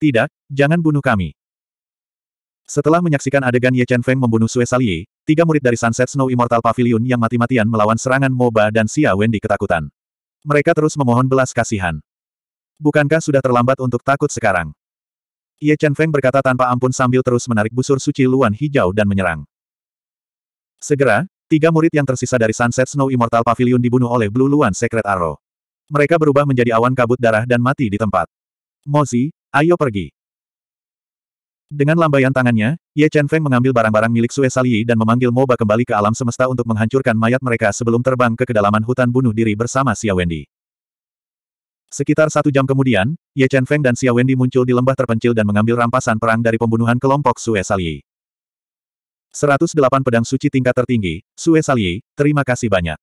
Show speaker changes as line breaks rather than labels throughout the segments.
Tidak, jangan bunuh kami. Setelah menyaksikan adegan Ye Chen Feng membunuh Sue Salie, tiga murid dari Sunset Snow Immortal Pavilion yang mati-matian melawan serangan MOBA dan Xia Wendy ketakutan. Mereka terus memohon belas kasihan. Bukankah sudah terlambat untuk takut sekarang? Ye Chen Feng berkata tanpa ampun sambil terus menarik busur suci Luan hijau dan menyerang. Segera, tiga murid yang tersisa dari Sunset Snow Immortal Pavilion dibunuh oleh Blue Luan Secret Arrow. Mereka berubah menjadi awan kabut darah dan mati di tempat. Mozi, Ayo pergi. Dengan lambaian tangannya, Ye Chen Feng mengambil barang-barang milik Sue Saliyi dan memanggil Moba kembali ke alam semesta untuk menghancurkan mayat mereka sebelum terbang ke kedalaman hutan bunuh diri bersama Xia Wendy. Sekitar satu jam kemudian, Ye Chen Feng dan Xia Wendy muncul di lembah terpencil dan mengambil rampasan perang dari pembunuhan kelompok Sue Saliyi. 108 pedang suci tingkat tertinggi, Sue Saliyi, terima kasih banyak.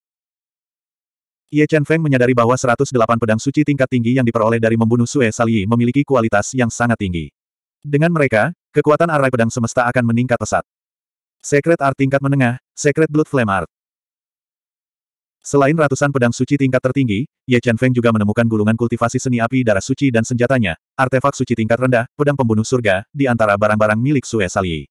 Ye Chen Feng menyadari bahwa 108 pedang suci tingkat tinggi yang diperoleh dari membunuh Sue Sali memiliki kualitas yang sangat tinggi. Dengan mereka, kekuatan arai pedang semesta akan meningkat pesat. Secret Art tingkat menengah, Secret Blood Flame Art. Selain ratusan pedang suci tingkat tertinggi, Ye Chen Feng juga menemukan gulungan kultivasi seni api darah suci dan senjatanya, artefak suci tingkat rendah, pedang pembunuh surga, di antara barang-barang milik Sue Sali.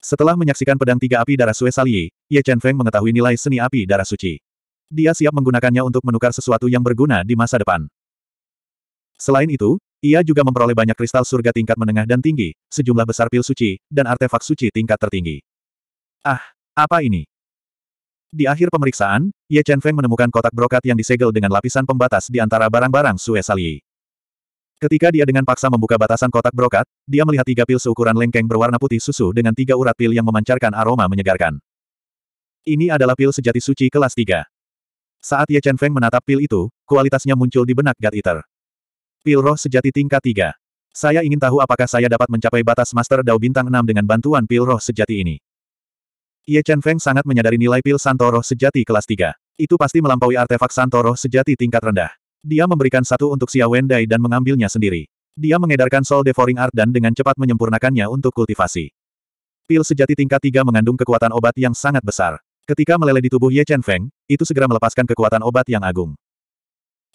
Setelah menyaksikan pedang tiga api darah Sue Sali, Ye Chen Feng mengetahui nilai seni api darah suci. Dia siap menggunakannya untuk menukar sesuatu yang berguna di masa depan. Selain itu, ia juga memperoleh banyak kristal surga tingkat menengah dan tinggi, sejumlah besar pil suci, dan artefak suci tingkat tertinggi. Ah, apa ini? Di akhir pemeriksaan, Ye Chen Feng menemukan kotak brokat yang disegel dengan lapisan pembatas di antara barang-barang Sue Sali. Ketika dia dengan paksa membuka batasan kotak brokat, dia melihat tiga pil seukuran lengkeng berwarna putih susu dengan tiga urat pil yang memancarkan aroma menyegarkan. Ini adalah pil sejati suci kelas 3. Saat Ye Chen Feng menatap pil itu, kualitasnya muncul di benak God Eater. Pil roh sejati tingkat 3. Saya ingin tahu apakah saya dapat mencapai batas Master Dao Bintang 6 dengan bantuan pil roh sejati ini. Ye Chen Feng sangat menyadari nilai pil Santoro sejati kelas 3. Itu pasti melampaui artefak Santoro sejati tingkat rendah. Dia memberikan satu untuk Xia Wendai dan mengambilnya sendiri. Dia mengedarkan Soul Devouring Art dan dengan cepat menyempurnakannya untuk kultivasi. Pil sejati tingkat 3 mengandung kekuatan obat yang sangat besar. Ketika meleleh di tubuh Ye Chen Feng, itu segera melepaskan kekuatan obat yang agung.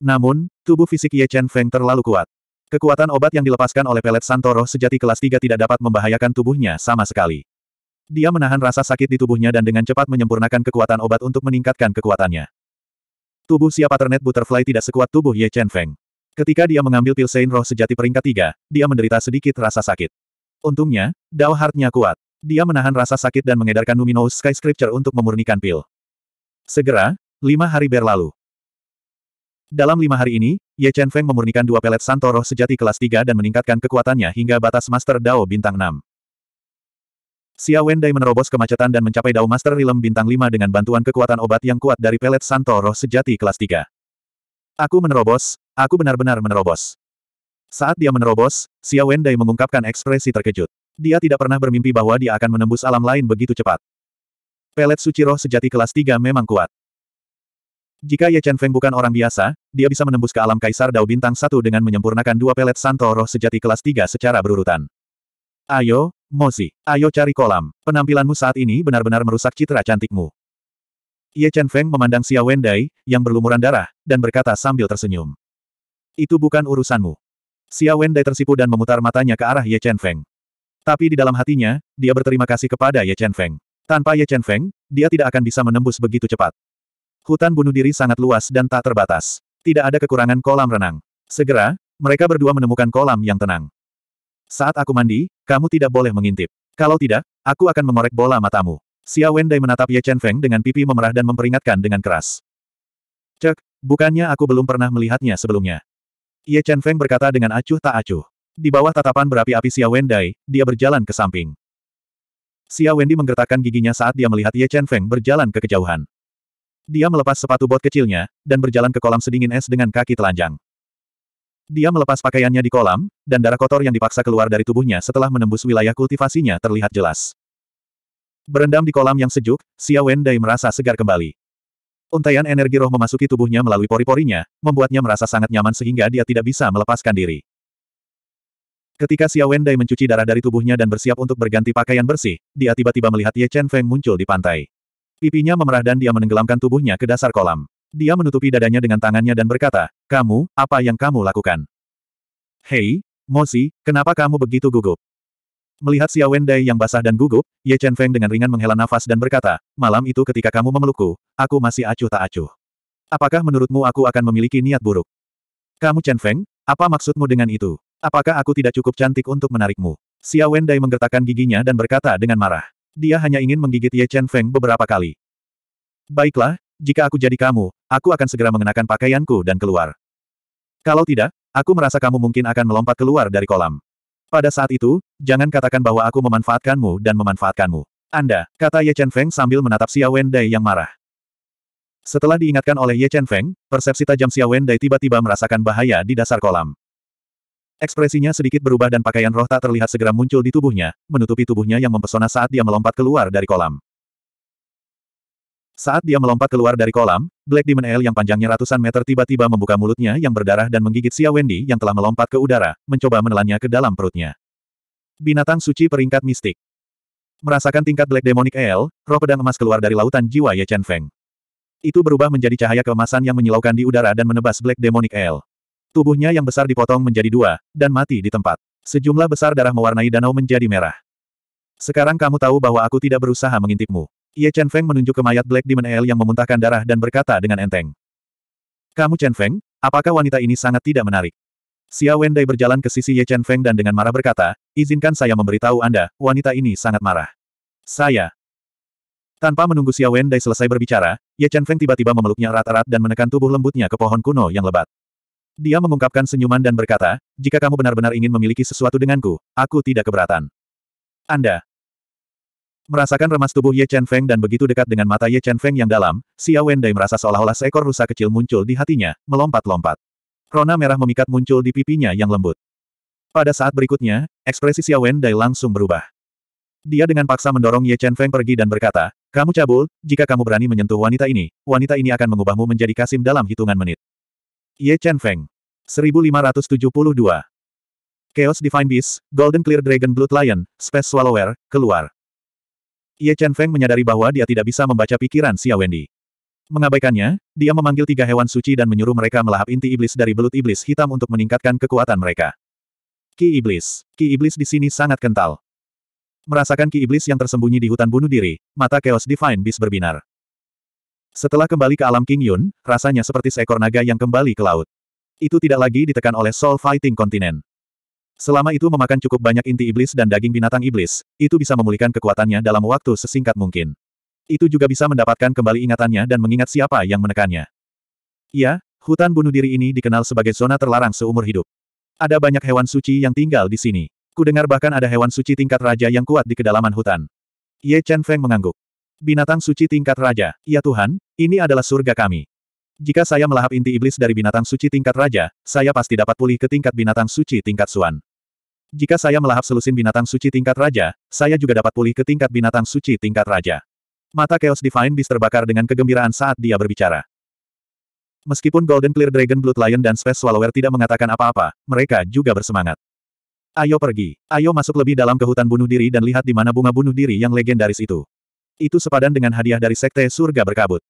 Namun, tubuh fisik Ye Chen Feng terlalu kuat. Kekuatan obat yang dilepaskan oleh pelet Santoro sejati kelas 3 tidak dapat membahayakan tubuhnya sama sekali. Dia menahan rasa sakit di tubuhnya dan dengan cepat menyempurnakan kekuatan obat untuk meningkatkan kekuatannya. Tubuh siapa ternet Butterfly tidak sekuat tubuh Ye Chen Feng. Ketika dia mengambil pil Sein Roh sejati peringkat tiga, dia menderita sedikit rasa sakit. Untungnya, Dao Hartnya kuat. Dia menahan rasa sakit dan mengedarkan Numinous Sky Scripture untuk memurnikan pil. Segera, lima hari berlalu. Dalam lima hari ini, Ye Chen Feng memurnikan dua pelet Santoro sejati kelas 3 dan meningkatkan kekuatannya hingga batas Master Dao bintang 6. Xia Wendai menerobos kemacetan dan mencapai Dao Master Rilem bintang 5 dengan bantuan kekuatan obat yang kuat dari pelet Santoro sejati kelas 3. Aku menerobos, aku benar-benar menerobos. Saat dia menerobos, Xia Wendai mengungkapkan ekspresi terkejut. Dia tidak pernah bermimpi bahwa dia akan menembus alam lain begitu cepat. Pelet suci roh sejati kelas 3 memang kuat. Jika Ye Chen Feng bukan orang biasa, dia bisa menembus ke alam Kaisar Dao Bintang Satu dengan menyempurnakan dua pelet santo roh sejati kelas 3 secara berurutan. Ayo, Mozi, ayo cari kolam. Penampilanmu saat ini benar-benar merusak citra cantikmu. Ye Chen Feng memandang Xia Wendai, yang berlumuran darah, dan berkata sambil tersenyum. Itu bukan urusanmu. Xia Wendai tersipu dan memutar matanya ke arah Ye Chen Feng. Tapi di dalam hatinya, dia berterima kasih kepada Ye Chen Feng. Tanpa Ye Chen Feng, dia tidak akan bisa menembus begitu cepat. Hutan bunuh diri sangat luas dan tak terbatas. Tidak ada kekurangan kolam renang. Segera, mereka berdua menemukan kolam yang tenang. Saat aku mandi, kamu tidak boleh mengintip. Kalau tidak, aku akan mengorek bola matamu. Xia Wendai menatap Ye Chen Feng dengan pipi memerah dan memperingatkan dengan keras. Cek, bukannya aku belum pernah melihatnya sebelumnya. Ye Chen Feng berkata dengan acuh tak acuh. Di bawah tatapan berapi-api Xia Wendai, dia berjalan ke samping. Xia Wendy menggertakkan giginya saat dia melihat Ye Chen Feng berjalan ke kejauhan. Dia melepas sepatu bot kecilnya, dan berjalan ke kolam sedingin es dengan kaki telanjang. Dia melepas pakaiannya di kolam, dan darah kotor yang dipaksa keluar dari tubuhnya setelah menembus wilayah kultivasinya terlihat jelas. Berendam di kolam yang sejuk, Xia Wendai merasa segar kembali. Untaian energi roh memasuki tubuhnya melalui pori-porinya, membuatnya merasa sangat nyaman sehingga dia tidak bisa melepaskan diri. Ketika Xiao Wendai mencuci darah dari tubuhnya dan bersiap untuk berganti pakaian bersih, dia tiba-tiba melihat Ye Chen Feng muncul di pantai. Pipinya memerah dan dia menenggelamkan tubuhnya ke dasar kolam. Dia menutupi dadanya dengan tangannya dan berkata, Kamu, apa yang kamu lakukan? Hei, Mosi, kenapa kamu begitu gugup? Melihat Xiao Wendai yang basah dan gugup, Ye Chen Feng dengan ringan menghela nafas dan berkata, Malam itu ketika kamu memelukku, aku masih acuh tak acuh. Apakah menurutmu aku akan memiliki niat buruk? Kamu Chen Feng, apa maksudmu dengan itu? Apakah aku tidak cukup cantik untuk menarikmu? Xia Wendai menggertakkan giginya dan berkata dengan marah. Dia hanya ingin menggigit Ye Chen Feng beberapa kali. Baiklah, jika aku jadi kamu, aku akan segera mengenakan pakaianku dan keluar. Kalau tidak, aku merasa kamu mungkin akan melompat keluar dari kolam. Pada saat itu, jangan katakan bahwa aku memanfaatkanmu dan memanfaatkanmu. Anda, kata Ye Chen Feng sambil menatap Xia Wendai yang marah. Setelah diingatkan oleh Ye Chen Feng, persepsi tajam Xia Wendai tiba-tiba merasakan bahaya di dasar kolam. Ekspresinya sedikit berubah dan pakaian roh tak terlihat segera muncul di tubuhnya, menutupi tubuhnya yang mempesona saat dia melompat keluar dari kolam. Saat dia melompat keluar dari kolam, Black Demon Ale yang panjangnya ratusan meter tiba-tiba membuka mulutnya yang berdarah dan menggigit Xia Wendy yang telah melompat ke udara, mencoba menelannya ke dalam perutnya. Binatang suci peringkat mistik. Merasakan tingkat Black Demonic Ale, roh pedang emas keluar dari lautan jiwa Ye Chen Feng. Itu berubah menjadi cahaya keemasan yang menyilaukan di udara dan menebas Black Demonic Ale. Tubuhnya yang besar dipotong menjadi dua, dan mati di tempat. Sejumlah besar darah mewarnai danau menjadi merah. Sekarang kamu tahu bahwa aku tidak berusaha mengintipmu. Ye Chen Feng menunjuk ke mayat Black Demon Ale yang memuntahkan darah dan berkata dengan enteng. Kamu Chen Feng, apakah wanita ini sangat tidak menarik? Xia Wendai berjalan ke sisi Ye Chen Feng dan dengan marah berkata, izinkan saya memberitahu Anda, wanita ini sangat marah. Saya. Tanpa menunggu Xia Wendai selesai berbicara, Ye Chen Feng tiba-tiba memeluknya erat-erat dan menekan tubuh lembutnya ke pohon kuno yang lebat. Dia mengungkapkan senyuman dan berkata, jika kamu benar-benar ingin memiliki sesuatu denganku, aku tidak keberatan. Anda. Merasakan remas tubuh Ye Chen Feng dan begitu dekat dengan mata Ye Chen Feng yang dalam, Xiao Wendai merasa seolah-olah seekor rusa kecil muncul di hatinya, melompat-lompat. Rona merah memikat muncul di pipinya yang lembut. Pada saat berikutnya, ekspresi Xiao Wendai langsung berubah. Dia dengan paksa mendorong Ye Chen Feng pergi dan berkata, kamu cabul, jika kamu berani menyentuh wanita ini, wanita ini akan mengubahmu menjadi kasim dalam hitungan menit. Ye Chen Feng. 1572. Chaos Divine Beast, Golden Clear Dragon Blood Lion, Space Swallower, keluar. Ye Chen Feng menyadari bahwa dia tidak bisa membaca pikiran Xia Wendy. Mengabaikannya, dia memanggil tiga hewan suci dan menyuruh mereka melahap inti iblis dari belut iblis hitam untuk meningkatkan kekuatan mereka. Ki Iblis. Ki Iblis di sini sangat kental. Merasakan ki iblis yang tersembunyi di hutan bunuh diri, mata Chaos Divine Beast berbinar. Setelah kembali ke alam King Yun, rasanya seperti seekor naga yang kembali ke laut. Itu tidak lagi ditekan oleh Soul Fighting Continent. Selama itu memakan cukup banyak inti iblis dan daging binatang iblis, itu bisa memulihkan kekuatannya dalam waktu sesingkat mungkin. Itu juga bisa mendapatkan kembali ingatannya dan mengingat siapa yang menekannya. Ya, hutan bunuh diri ini dikenal sebagai zona terlarang seumur hidup. Ada banyak hewan suci yang tinggal di sini. Kudengar bahkan ada hewan suci tingkat raja yang kuat di kedalaman hutan. Ye Chen Feng mengangguk. Binatang suci tingkat raja, ya Tuhan, ini adalah surga kami. Jika saya melahap inti iblis dari binatang suci tingkat raja, saya pasti dapat pulih ke tingkat binatang suci tingkat suan. Jika saya melahap selusin binatang suci tingkat raja, saya juga dapat pulih ke tingkat binatang suci tingkat raja. Mata Chaos Divine Beast terbakar dengan kegembiraan saat dia berbicara. Meskipun Golden Clear Dragon Blood Lion dan Space Swallower tidak mengatakan apa-apa, mereka juga bersemangat. Ayo pergi, ayo masuk lebih dalam ke hutan bunuh diri dan lihat di mana bunga bunuh diri yang legendaris itu. Itu sepadan dengan hadiah dari Sekte Surga Berkabut.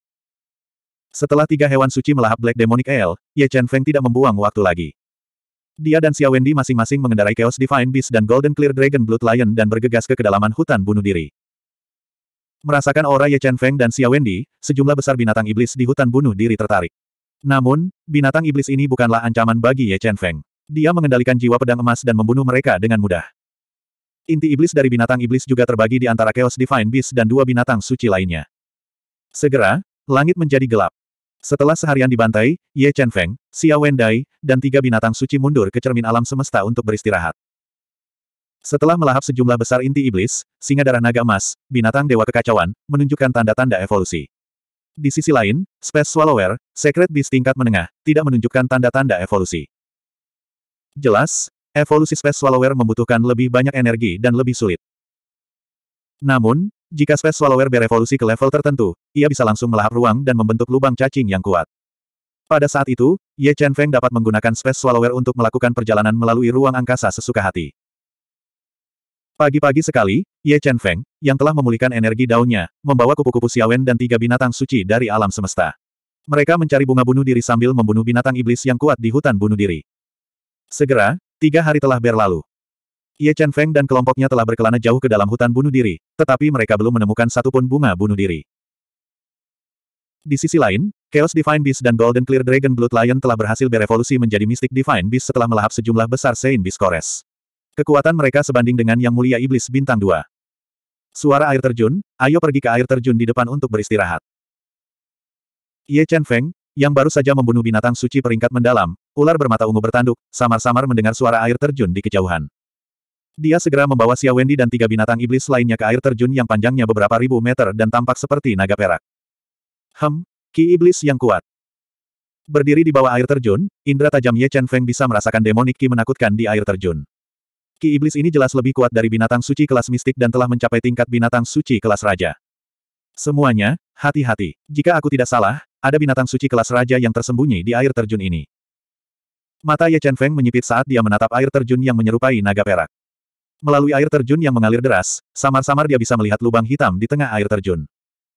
Setelah tiga hewan suci melahap Black Demonic El, Ye Chen Feng tidak membuang waktu lagi. Dia dan Xia Wendy masing-masing mengendarai Chaos Divine Beast dan Golden Clear Dragon Blood Lion dan bergegas ke kedalaman hutan bunuh diri. Merasakan aura Ye Chen Feng dan Xia Wendy, sejumlah besar binatang iblis di hutan bunuh diri tertarik. Namun, binatang iblis ini bukanlah ancaman bagi Ye Chen Feng. Dia mengendalikan jiwa pedang emas dan membunuh mereka dengan mudah. Inti iblis dari binatang iblis juga terbagi di antara Chaos Divine Beast dan dua binatang suci lainnya. Segera, langit menjadi gelap. Setelah seharian dibantai, Ye Chen Feng, Xia Wendai, dan tiga binatang suci mundur ke cermin alam semesta untuk beristirahat. Setelah melahap sejumlah besar inti iblis, singa darah naga emas, binatang dewa kekacauan, menunjukkan tanda-tanda evolusi. Di sisi lain, Space Swallower, Secret Beast tingkat menengah, tidak menunjukkan tanda-tanda evolusi. Jelas, Evolusi Space Swallower membutuhkan lebih banyak energi dan lebih sulit. Namun, jika Space Swallower berevolusi ke level tertentu, ia bisa langsung melahap ruang dan membentuk lubang cacing yang kuat. Pada saat itu, Ye Chen Feng dapat menggunakan Space Swallower untuk melakukan perjalanan melalui ruang angkasa sesuka hati. Pagi-pagi sekali, Ye Chen Feng, yang telah memulihkan energi daunnya, membawa kupu-kupu Xiaowen dan tiga binatang suci dari alam semesta. Mereka mencari bunga bunuh diri sambil membunuh binatang iblis yang kuat di hutan bunuh diri. Segera, Tiga hari telah berlalu. Ye Chen Feng dan kelompoknya telah berkelana jauh ke dalam hutan bunuh diri, tetapi mereka belum menemukan satupun bunga bunuh diri. Di sisi lain, Chaos Divine Beast dan Golden Clear Dragon Blood Lion telah berhasil berevolusi menjadi Mystic Divine Beast setelah melahap sejumlah besar Saint Beast Kores. Kekuatan mereka sebanding dengan Yang Mulia Iblis Bintang 2. Suara air terjun, ayo pergi ke air terjun di depan untuk beristirahat. Ye Chen Feng, yang baru saja membunuh binatang suci peringkat mendalam, ular bermata ungu bertanduk, samar-samar mendengar suara air terjun di kejauhan. Dia segera membawa Xia Wendy dan tiga binatang iblis lainnya ke air terjun yang panjangnya beberapa ribu meter dan tampak seperti naga perak. Hem, ki iblis yang kuat. Berdiri di bawah air terjun, indra tajam Ye Chen Feng bisa merasakan demonik ki menakutkan di air terjun. Ki iblis ini jelas lebih kuat dari binatang suci kelas mistik dan telah mencapai tingkat binatang suci kelas raja. Semuanya, hati-hati. Jika aku tidak salah, ada binatang suci kelas raja yang tersembunyi di air terjun ini. Mata Ye Chen Feng menyipit saat dia menatap air terjun yang menyerupai naga perak. Melalui air terjun yang mengalir deras, samar-samar dia bisa melihat lubang hitam di tengah air terjun.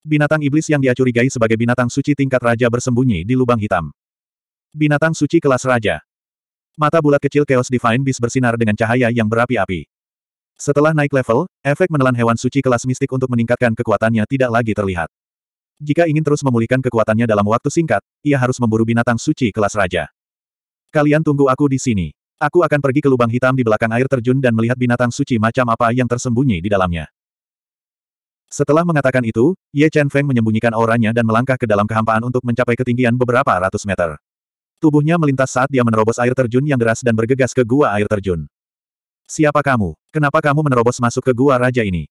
Binatang iblis yang dia curigai sebagai binatang suci tingkat raja bersembunyi di lubang hitam. Binatang suci kelas raja. Mata bulat kecil Chaos Divine Beast bersinar dengan cahaya yang berapi-api. Setelah naik level, efek menelan hewan suci kelas mistik untuk meningkatkan kekuatannya tidak lagi terlihat. Jika ingin terus memulihkan kekuatannya dalam waktu singkat, ia harus memburu binatang suci kelas raja. Kalian tunggu aku di sini. Aku akan pergi ke lubang hitam di belakang air terjun dan melihat binatang suci macam apa yang tersembunyi di dalamnya. Setelah mengatakan itu, Ye Chen Feng menyembunyikan auranya dan melangkah ke dalam kehampaan untuk mencapai ketinggian beberapa ratus meter. Tubuhnya melintas saat dia menerobos air terjun yang deras dan bergegas ke gua air terjun. Siapa kamu? Kenapa kamu menerobos masuk ke gua raja ini?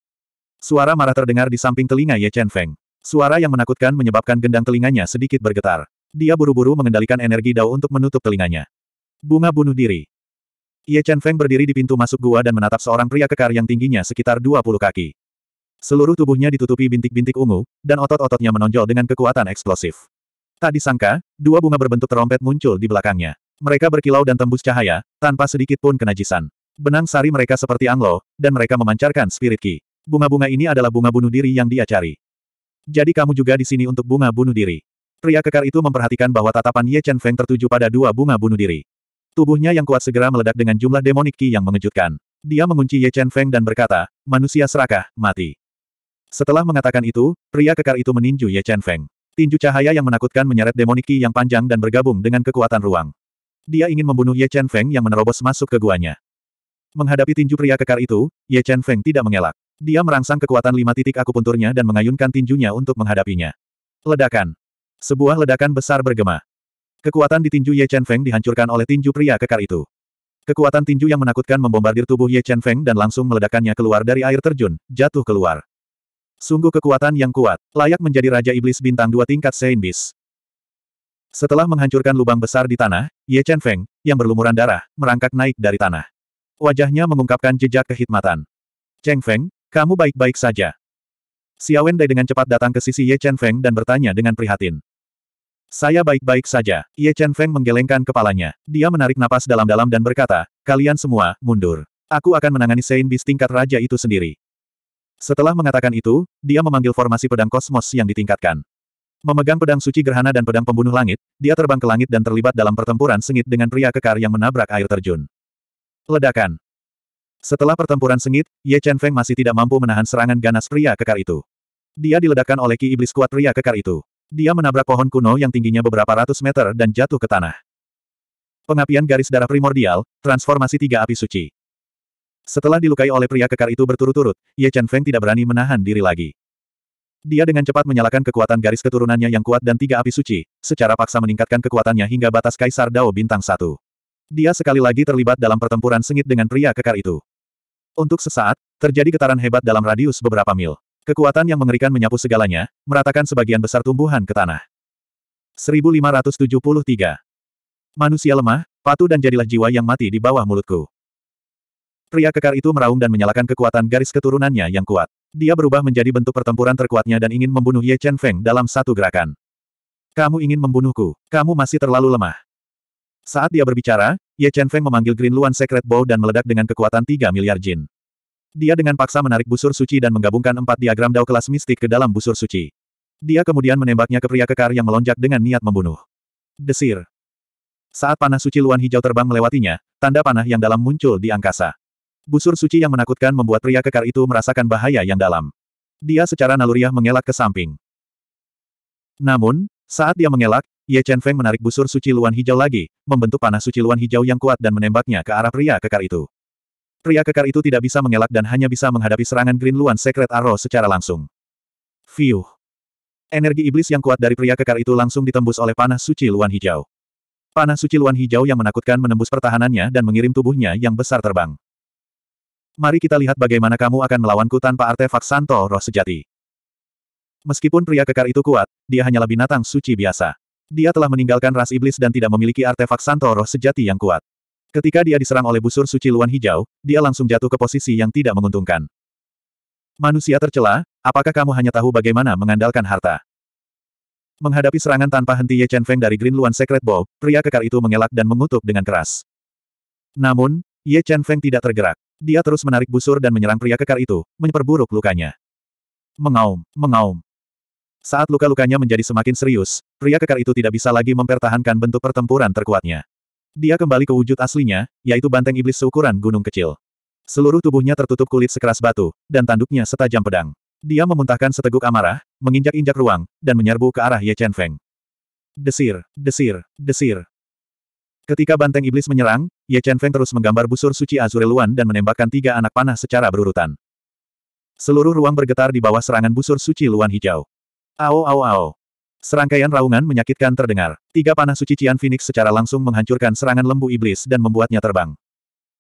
Suara marah terdengar di samping telinga Ye Chen Feng. Suara yang menakutkan menyebabkan gendang telinganya sedikit bergetar. Dia buru-buru mengendalikan energi Dao untuk menutup telinganya. Bunga bunuh diri. Ye Chen Feng berdiri di pintu masuk gua dan menatap seorang pria kekar yang tingginya sekitar 20 kaki. Seluruh tubuhnya ditutupi bintik-bintik ungu, dan otot-ototnya menonjol dengan kekuatan eksplosif. Tak disangka, dua bunga berbentuk terompet muncul di belakangnya. Mereka berkilau dan tembus cahaya, tanpa sedikit pun kenajisan. Benang sari mereka seperti anglo, dan mereka memancarkan spirit ki. Bunga-bunga ini adalah bunga bunuh diri yang dia cari. Jadi kamu juga di sini untuk bunga bunuh diri. Pria kekar itu memperhatikan bahwa tatapan Ye Chen Feng tertuju pada dua bunga bunuh diri. Tubuhnya yang kuat segera meledak dengan jumlah demonik ki yang mengejutkan. Dia mengunci Ye Chen Feng dan berkata, manusia serakah, mati. Setelah mengatakan itu, pria kekar itu meninju Ye Chen Feng. Tinju cahaya yang menakutkan menyeret demonik ki yang panjang dan bergabung dengan kekuatan ruang. Dia ingin membunuh Ye Chen Feng yang menerobos masuk ke guanya. Menghadapi tinju pria kekar itu, Ye Chen Feng tidak mengelak. Dia merangsang kekuatan lima titik akupunturnya dan mengayunkan tinjunya untuk menghadapinya. Ledakan. Sebuah ledakan besar bergema. Kekuatan di tinju Ye Chen Feng dihancurkan oleh tinju pria kekar itu. Kekuatan tinju yang menakutkan membombardir tubuh Ye Chen Feng dan langsung meledakannya keluar dari air terjun, jatuh keluar. Sungguh kekuatan yang kuat, layak menjadi Raja Iblis Bintang dua tingkat Sein Bis. Setelah menghancurkan lubang besar di tanah, Ye Chen Feng, yang berlumuran darah, merangkak naik dari tanah. Wajahnya mengungkapkan jejak kehitmatan. Cheng Feng, kamu baik-baik saja. Xiaowen Dai dengan cepat datang ke sisi Ye Chen Feng dan bertanya dengan prihatin. Saya baik-baik saja. Ye Chen Feng menggelengkan kepalanya. Dia menarik napas dalam-dalam dan berkata, kalian semua, mundur. Aku akan menangani Sein Beast tingkat raja itu sendiri. Setelah mengatakan itu, dia memanggil formasi pedang kosmos yang ditingkatkan. Memegang pedang suci gerhana dan pedang pembunuh langit, dia terbang ke langit dan terlibat dalam pertempuran sengit dengan pria kekar yang menabrak air terjun. Ledakan. Setelah pertempuran sengit, Ye Chen Feng masih tidak mampu menahan serangan ganas pria kekar itu. Dia diledakkan oleh ki iblis kuat pria kekar itu. Dia menabrak pohon kuno yang tingginya beberapa ratus meter dan jatuh ke tanah. Pengapian garis darah primordial, transformasi tiga api suci. Setelah dilukai oleh pria kekar itu berturut-turut, Ye Chen Feng tidak berani menahan diri lagi. Dia dengan cepat menyalakan kekuatan garis keturunannya yang kuat dan tiga api suci, secara paksa meningkatkan kekuatannya hingga batas Kaisar Dao Bintang satu. Dia sekali lagi terlibat dalam pertempuran sengit dengan pria kekar itu. Untuk sesaat, terjadi getaran hebat dalam radius beberapa mil. Kekuatan yang mengerikan menyapu segalanya, meratakan sebagian besar tumbuhan ke tanah. 1573. Manusia lemah, patuh dan jadilah jiwa yang mati di bawah mulutku. Pria kekar itu meraung dan menyalakan kekuatan garis keturunannya yang kuat. Dia berubah menjadi bentuk pertempuran terkuatnya dan ingin membunuh Ye Chen Feng dalam satu gerakan. Kamu ingin membunuhku, kamu masih terlalu lemah. Saat dia berbicara, Ye Chen Feng memanggil Green Luan Secret Bow dan meledak dengan kekuatan 3 miliar jin. Dia dengan paksa menarik busur suci dan menggabungkan empat diagram dao kelas mistik ke dalam busur suci. Dia kemudian menembaknya ke pria kekar yang melonjak dengan niat membunuh. Desir. Saat panah suci Luan hijau terbang melewatinya, tanda panah yang dalam muncul di angkasa. Busur suci yang menakutkan membuat pria kekar itu merasakan bahaya yang dalam. Dia secara naluriah mengelak ke samping. Namun, saat dia mengelak, Ye Chen Feng menarik busur suci luan hijau lagi, membentuk panah suci luan hijau yang kuat dan menembaknya ke arah pria kekar itu. Pria kekar itu tidak bisa mengelak dan hanya bisa menghadapi serangan Green Luan Secret Arrow secara langsung. Fiuh. Energi iblis yang kuat dari pria kekar itu langsung ditembus oleh panah suci luan hijau. Panah suci luan hijau yang menakutkan menembus pertahanannya dan mengirim tubuhnya yang besar terbang. Mari kita lihat bagaimana kamu akan melawanku tanpa artefak Santo Roh sejati. Meskipun pria kekar itu kuat, dia hanyalah binatang suci biasa. Dia telah meninggalkan ras iblis dan tidak memiliki artefak santo roh sejati yang kuat. Ketika dia diserang oleh busur suci luan hijau, dia langsung jatuh ke posisi yang tidak menguntungkan. Manusia tercela, apakah kamu hanya tahu bagaimana mengandalkan harta? Menghadapi serangan tanpa henti Ye Chen Feng dari Green Luan Secret Bow, pria kekar itu mengelak dan mengutuk dengan keras. Namun, Ye Chen Feng tidak tergerak. Dia terus menarik busur dan menyerang pria kekar itu, memperburuk lukanya. Mengaum, mengaum. Saat luka-lukanya menjadi semakin serius, pria kekar itu tidak bisa lagi mempertahankan bentuk pertempuran terkuatnya. Dia kembali ke wujud aslinya, yaitu banteng iblis seukuran gunung kecil. Seluruh tubuhnya tertutup kulit sekeras batu, dan tanduknya setajam pedang. Dia memuntahkan seteguk amarah, menginjak-injak ruang, dan menyerbu ke arah Ye Chen Feng. Desir, desir, desir. Ketika banteng iblis menyerang, Ye Chen Feng terus menggambar busur suci Azure Luan dan menembakkan tiga anak panah secara berurutan. Seluruh ruang bergetar di bawah serangan busur suci Luan Hijau. Ao ao ao. Serangkaian raungan menyakitkan terdengar. Tiga panah suci Cian Phoenix secara langsung menghancurkan serangan lembu iblis dan membuatnya terbang.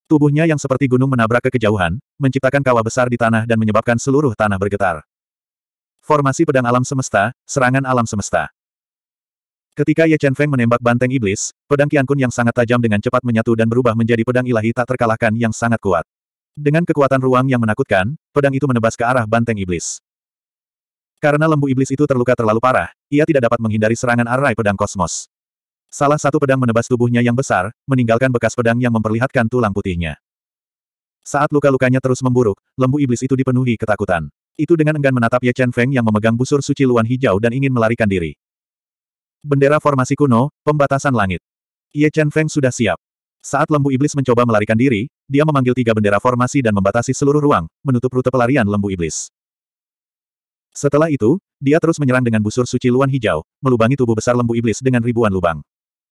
Tubuhnya yang seperti gunung menabrak ke kejauhan, menciptakan kawah besar di tanah dan menyebabkan seluruh tanah bergetar. Formasi pedang alam semesta, serangan alam semesta. Ketika Ye Chen Feng menembak banteng iblis, pedang Qian Kun yang sangat tajam dengan cepat menyatu dan berubah menjadi pedang ilahi tak terkalahkan yang sangat kuat. Dengan kekuatan ruang yang menakutkan, pedang itu menebas ke arah banteng iblis. Karena lembu iblis itu terluka terlalu parah, ia tidak dapat menghindari serangan arai pedang kosmos. Salah satu pedang menebas tubuhnya yang besar, meninggalkan bekas pedang yang memperlihatkan tulang putihnya. Saat luka-lukanya terus memburuk, lembu iblis itu dipenuhi ketakutan. Itu dengan enggan menatap Ye Chen Feng yang memegang busur suci luan hijau dan ingin melarikan diri. Bendera formasi kuno, pembatasan langit. Ye Chen Feng sudah siap. Saat lembu iblis mencoba melarikan diri, dia memanggil tiga bendera formasi dan membatasi seluruh ruang, menutup rute pelarian lembu iblis. Setelah itu, dia terus menyerang dengan busur suci luan hijau, melubangi tubuh besar lembu iblis dengan ribuan lubang.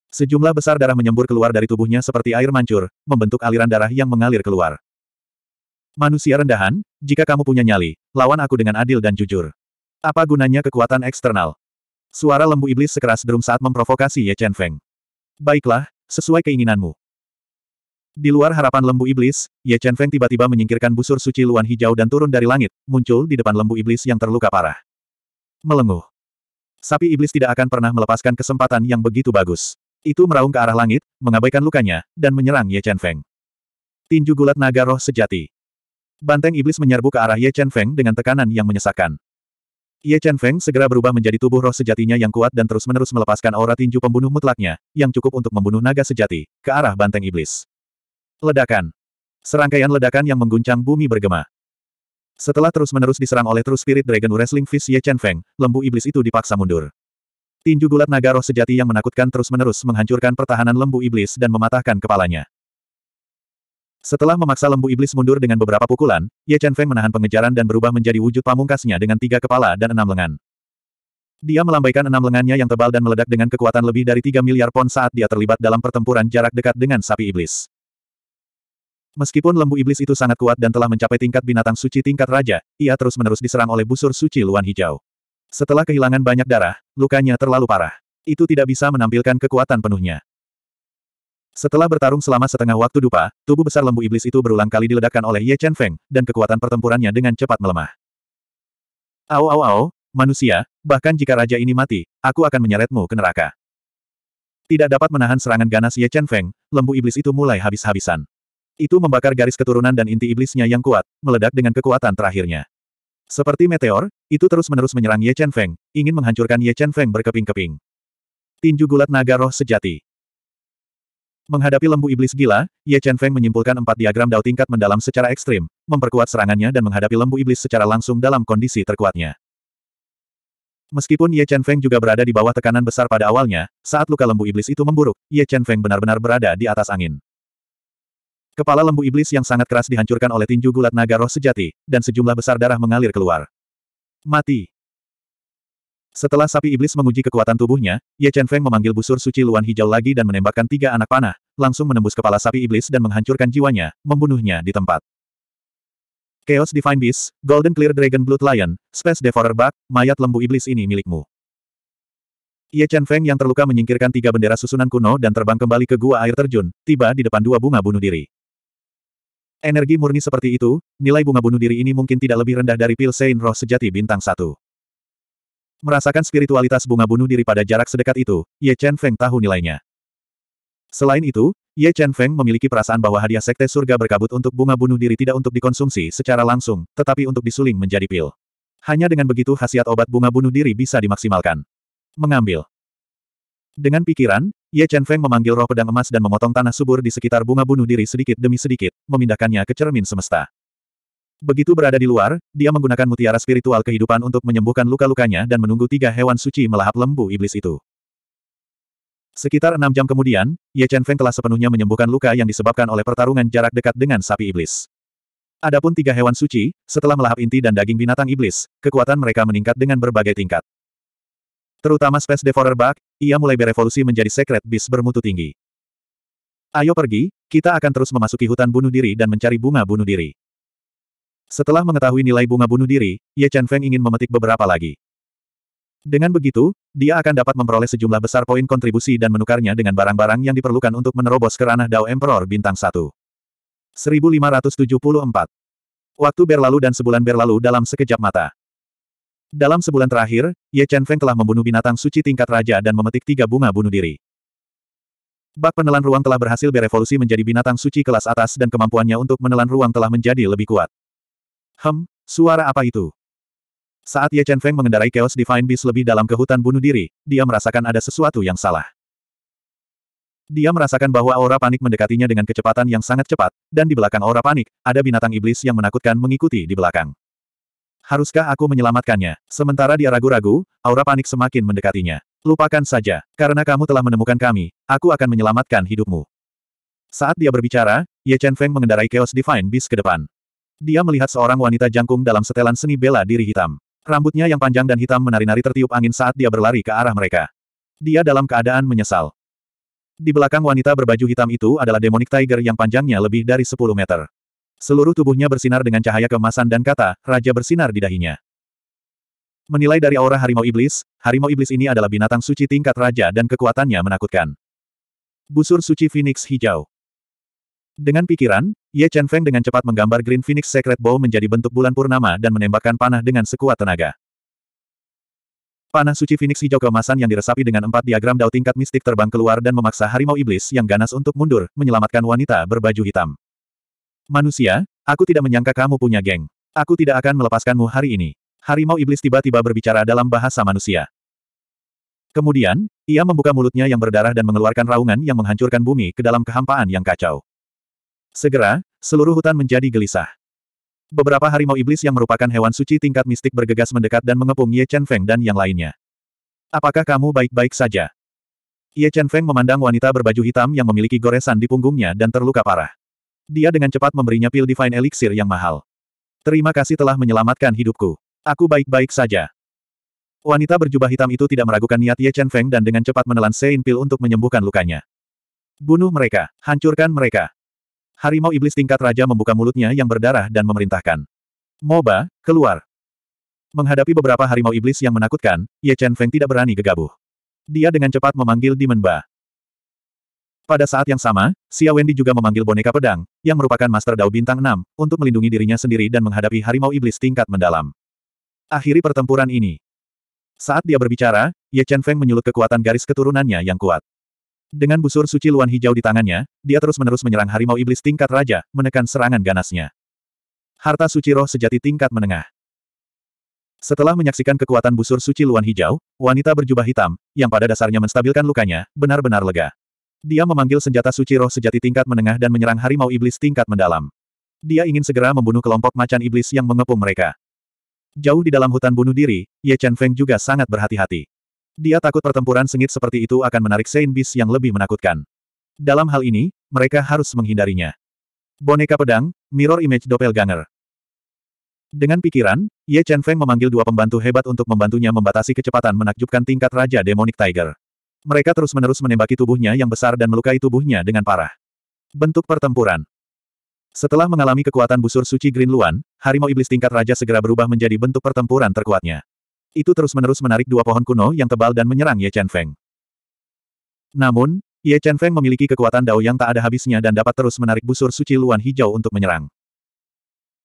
Sejumlah besar darah menyembur keluar dari tubuhnya seperti air mancur, membentuk aliran darah yang mengalir keluar. Manusia rendahan, jika kamu punya nyali, lawan aku dengan adil dan jujur. Apa gunanya kekuatan eksternal? Suara lembu iblis sekeras derum saat memprovokasi Ye Chen Feng. Baiklah, sesuai keinginanmu. Di luar harapan lembu iblis, Ye Chen Feng tiba-tiba menyingkirkan busur suci luan hijau dan turun dari langit, muncul di depan lembu iblis yang terluka parah. Melenguh. Sapi iblis tidak akan pernah melepaskan kesempatan yang begitu bagus. Itu meraung ke arah langit, mengabaikan lukanya, dan menyerang Ye Chen Feng. Tinju gulat naga roh sejati. Banteng iblis menyerbu ke arah Ye Chen Feng dengan tekanan yang menyesakkan. Ye Chen Feng segera berubah menjadi tubuh roh sejatinya yang kuat dan terus-menerus melepaskan aura tinju pembunuh mutlaknya, yang cukup untuk membunuh naga sejati, ke arah banteng iblis. Ledakan. Serangkaian ledakan yang mengguncang bumi bergema. Setelah terus-menerus diserang oleh True Spirit Dragon Wrestling Fist Ye Chen Feng, lembu iblis itu dipaksa mundur. Tinju gulat naga roh sejati yang menakutkan terus-menerus menghancurkan pertahanan lembu iblis dan mematahkan kepalanya. Setelah memaksa lembu iblis mundur dengan beberapa pukulan, Ye Chen Feng menahan pengejaran dan berubah menjadi wujud pamungkasnya dengan tiga kepala dan enam lengan. Dia melambaikan enam lengannya yang tebal dan meledak dengan kekuatan lebih dari tiga miliar pon saat dia terlibat dalam pertempuran jarak dekat dengan sapi iblis. Meskipun lembu iblis itu sangat kuat dan telah mencapai tingkat binatang suci tingkat raja, ia terus-menerus diserang oleh busur suci luan hijau. Setelah kehilangan banyak darah, lukanya terlalu parah. Itu tidak bisa menampilkan kekuatan penuhnya. Setelah bertarung selama setengah waktu dupa, tubuh besar lembu iblis itu berulang kali diledakkan oleh Ye Chen Feng, dan kekuatan pertempurannya dengan cepat melemah. Au au au, manusia, bahkan jika raja ini mati, aku akan menyeretmu ke neraka. Tidak dapat menahan serangan ganas Ye Chen Feng, lembu iblis itu mulai habis-habisan. Itu membakar garis keturunan dan inti iblisnya yang kuat, meledak dengan kekuatan terakhirnya. Seperti meteor, itu terus-menerus menyerang Ye Chen Feng, ingin menghancurkan Ye Chen Feng berkeping-keping. Tinju gulat naga roh sejati. Menghadapi lembu iblis gila, Ye Chen Feng menyimpulkan empat diagram dao tingkat mendalam secara ekstrim, memperkuat serangannya dan menghadapi lembu iblis secara langsung dalam kondisi terkuatnya. Meskipun Ye Chen Feng juga berada di bawah tekanan besar pada awalnya, saat luka lembu iblis itu memburuk, Ye Chen Feng benar-benar berada di atas angin. Kepala lembu iblis yang sangat keras dihancurkan oleh tinju gulat naga roh sejati, dan sejumlah besar darah mengalir keluar. Mati. Setelah sapi iblis menguji kekuatan tubuhnya, Ye Chen Feng memanggil busur suci luan hijau lagi dan menembakkan tiga anak panah, langsung menembus kepala sapi iblis dan menghancurkan jiwanya, membunuhnya di tempat. Chaos Divine Beast, Golden Clear Dragon Blood Lion, Space Devourer Bug, mayat lembu iblis ini milikmu. Ye Chen Feng yang terluka menyingkirkan tiga bendera susunan kuno dan terbang kembali ke gua air terjun, tiba di depan dua bunga bunuh diri. Energi murni seperti itu, nilai bunga bunuh diri ini mungkin tidak lebih rendah dari pil Sein Roh sejati bintang satu. Merasakan spiritualitas bunga bunuh diri pada jarak sedekat itu, Ye Chen Feng tahu nilainya. Selain itu, Ye Chen Feng memiliki perasaan bahwa hadiah sekte surga berkabut untuk bunga bunuh diri tidak untuk dikonsumsi secara langsung, tetapi untuk disuling menjadi pil. Hanya dengan begitu khasiat obat bunga bunuh diri bisa dimaksimalkan. Mengambil. Dengan pikiran, Ye Chen Feng memanggil roh pedang emas dan memotong tanah subur di sekitar bunga bunuh diri sedikit demi sedikit, memindahkannya ke cermin semesta. Begitu berada di luar, dia menggunakan mutiara spiritual kehidupan untuk menyembuhkan luka-lukanya dan menunggu tiga hewan suci melahap lembu iblis itu. Sekitar enam jam kemudian, Ye Chen Feng telah sepenuhnya menyembuhkan luka yang disebabkan oleh pertarungan jarak dekat dengan sapi iblis. Adapun tiga hewan suci, setelah melahap inti dan daging binatang iblis, kekuatan mereka meningkat dengan berbagai tingkat. Terutama Space Devourer Bug, ia mulai berevolusi menjadi Secret Beast bermutu tinggi. Ayo pergi, kita akan terus memasuki hutan bunuh diri dan mencari bunga bunuh diri. Setelah mengetahui nilai bunga bunuh diri, Ye Chen Feng ingin memetik beberapa lagi. Dengan begitu, dia akan dapat memperoleh sejumlah besar poin kontribusi dan menukarnya dengan barang-barang yang diperlukan untuk menerobos ke ranah Dao Emperor Bintang 1. 1574 Waktu berlalu dan sebulan berlalu dalam sekejap mata. Dalam sebulan terakhir, Ye Chen Feng telah membunuh binatang suci tingkat raja dan memetik tiga bunga bunuh diri. Bak penelan ruang telah berhasil berevolusi menjadi binatang suci kelas atas dan kemampuannya untuk menelan ruang telah menjadi lebih kuat. Hem, suara apa itu? Saat Ye Chen Feng mengendarai Chaos Divine Beast lebih dalam ke hutan bunuh diri, dia merasakan ada sesuatu yang salah. Dia merasakan bahwa aura panik mendekatinya dengan kecepatan yang sangat cepat, dan di belakang aura panik, ada binatang iblis yang menakutkan mengikuti di belakang. Haruskah aku menyelamatkannya? Sementara dia ragu-ragu, aura panik semakin mendekatinya. Lupakan saja, karena kamu telah menemukan kami, aku akan menyelamatkan hidupmu. Saat dia berbicara, Ye Chen Feng mengendarai Chaos Divine Beast ke depan. Dia melihat seorang wanita jangkung dalam setelan seni bela diri hitam. Rambutnya yang panjang dan hitam menari-nari tertiup angin saat dia berlari ke arah mereka. Dia dalam keadaan menyesal. Di belakang wanita berbaju hitam itu adalah demonic tiger yang panjangnya lebih dari 10 meter. Seluruh tubuhnya bersinar dengan cahaya kemasan dan kata, Raja bersinar di dahinya. Menilai dari aura harimau iblis, harimau iblis ini adalah binatang suci tingkat raja dan kekuatannya menakutkan. Busur suci Phoenix hijau. Dengan pikiran, Ye Chen Feng dengan cepat menggambar Green Phoenix Secret Bow menjadi bentuk bulan purnama dan menembakkan panah dengan sekuat tenaga. Panah suci Phoenix hijau kemasan yang diresapi dengan empat diagram dao tingkat mistik terbang keluar dan memaksa harimau iblis yang ganas untuk mundur, menyelamatkan wanita berbaju hitam. Manusia, aku tidak menyangka kamu punya geng. Aku tidak akan melepaskanmu hari ini. Harimau iblis tiba-tiba berbicara dalam bahasa manusia. Kemudian, ia membuka mulutnya yang berdarah dan mengeluarkan raungan yang menghancurkan bumi ke dalam kehampaan yang kacau. Segera, seluruh hutan menjadi gelisah. Beberapa harimau iblis yang merupakan hewan suci tingkat mistik bergegas mendekat dan mengepung Ye Chen Feng dan yang lainnya. Apakah kamu baik-baik saja? Ye Chen Feng memandang wanita berbaju hitam yang memiliki goresan di punggungnya dan terluka parah. Dia dengan cepat memberinya pil Divine Elixir yang mahal. Terima kasih telah menyelamatkan hidupku. Aku baik-baik saja. Wanita berjubah hitam itu tidak meragukan niat Ye Chen Feng dan dengan cepat menelan Sein Pil untuk menyembuhkan lukanya. Bunuh mereka, hancurkan mereka. Harimau iblis tingkat raja membuka mulutnya yang berdarah dan memerintahkan. Moba, keluar. Menghadapi beberapa harimau iblis yang menakutkan, Ye Chen Feng tidak berani gegabah. Dia dengan cepat memanggil Demon Ba. Pada saat yang sama, Xia Wendy juga memanggil boneka pedang, yang merupakan Master Dao Bintang 6, untuk melindungi dirinya sendiri dan menghadapi harimau iblis tingkat mendalam. Akhiri pertempuran ini. Saat dia berbicara, Ye Chen Feng menyulut kekuatan garis keturunannya yang kuat. Dengan busur suci luan hijau di tangannya, dia terus-menerus menyerang harimau iblis tingkat raja, menekan serangan ganasnya. Harta suci roh sejati tingkat menengah. Setelah menyaksikan kekuatan busur suci luan hijau, wanita berjubah hitam, yang pada dasarnya menstabilkan lukanya, benar-benar lega. Dia memanggil senjata suci roh sejati tingkat menengah dan menyerang harimau iblis tingkat mendalam. Dia ingin segera membunuh kelompok macan iblis yang mengepung mereka. Jauh di dalam hutan bunuh diri, Ye Chen Feng juga sangat berhati-hati. Dia takut pertempuran sengit seperti itu akan menarik Saint Beast yang lebih menakutkan. Dalam hal ini, mereka harus menghindarinya. Boneka pedang, Mirror Image Doppelganger. Dengan pikiran, Ye Chen Feng memanggil dua pembantu hebat untuk membantunya membatasi kecepatan menakjubkan tingkat Raja Demonic Tiger. Mereka terus-menerus menembaki tubuhnya yang besar dan melukai tubuhnya dengan parah. Bentuk pertempuran Setelah mengalami kekuatan busur suci Green Luan, harimau iblis tingkat raja segera berubah menjadi bentuk pertempuran terkuatnya. Itu terus-menerus menarik dua pohon kuno yang tebal dan menyerang Ye Chen Feng. Namun, Ye Chen Feng memiliki kekuatan dao yang tak ada habisnya dan dapat terus menarik busur suci Luan hijau untuk menyerang.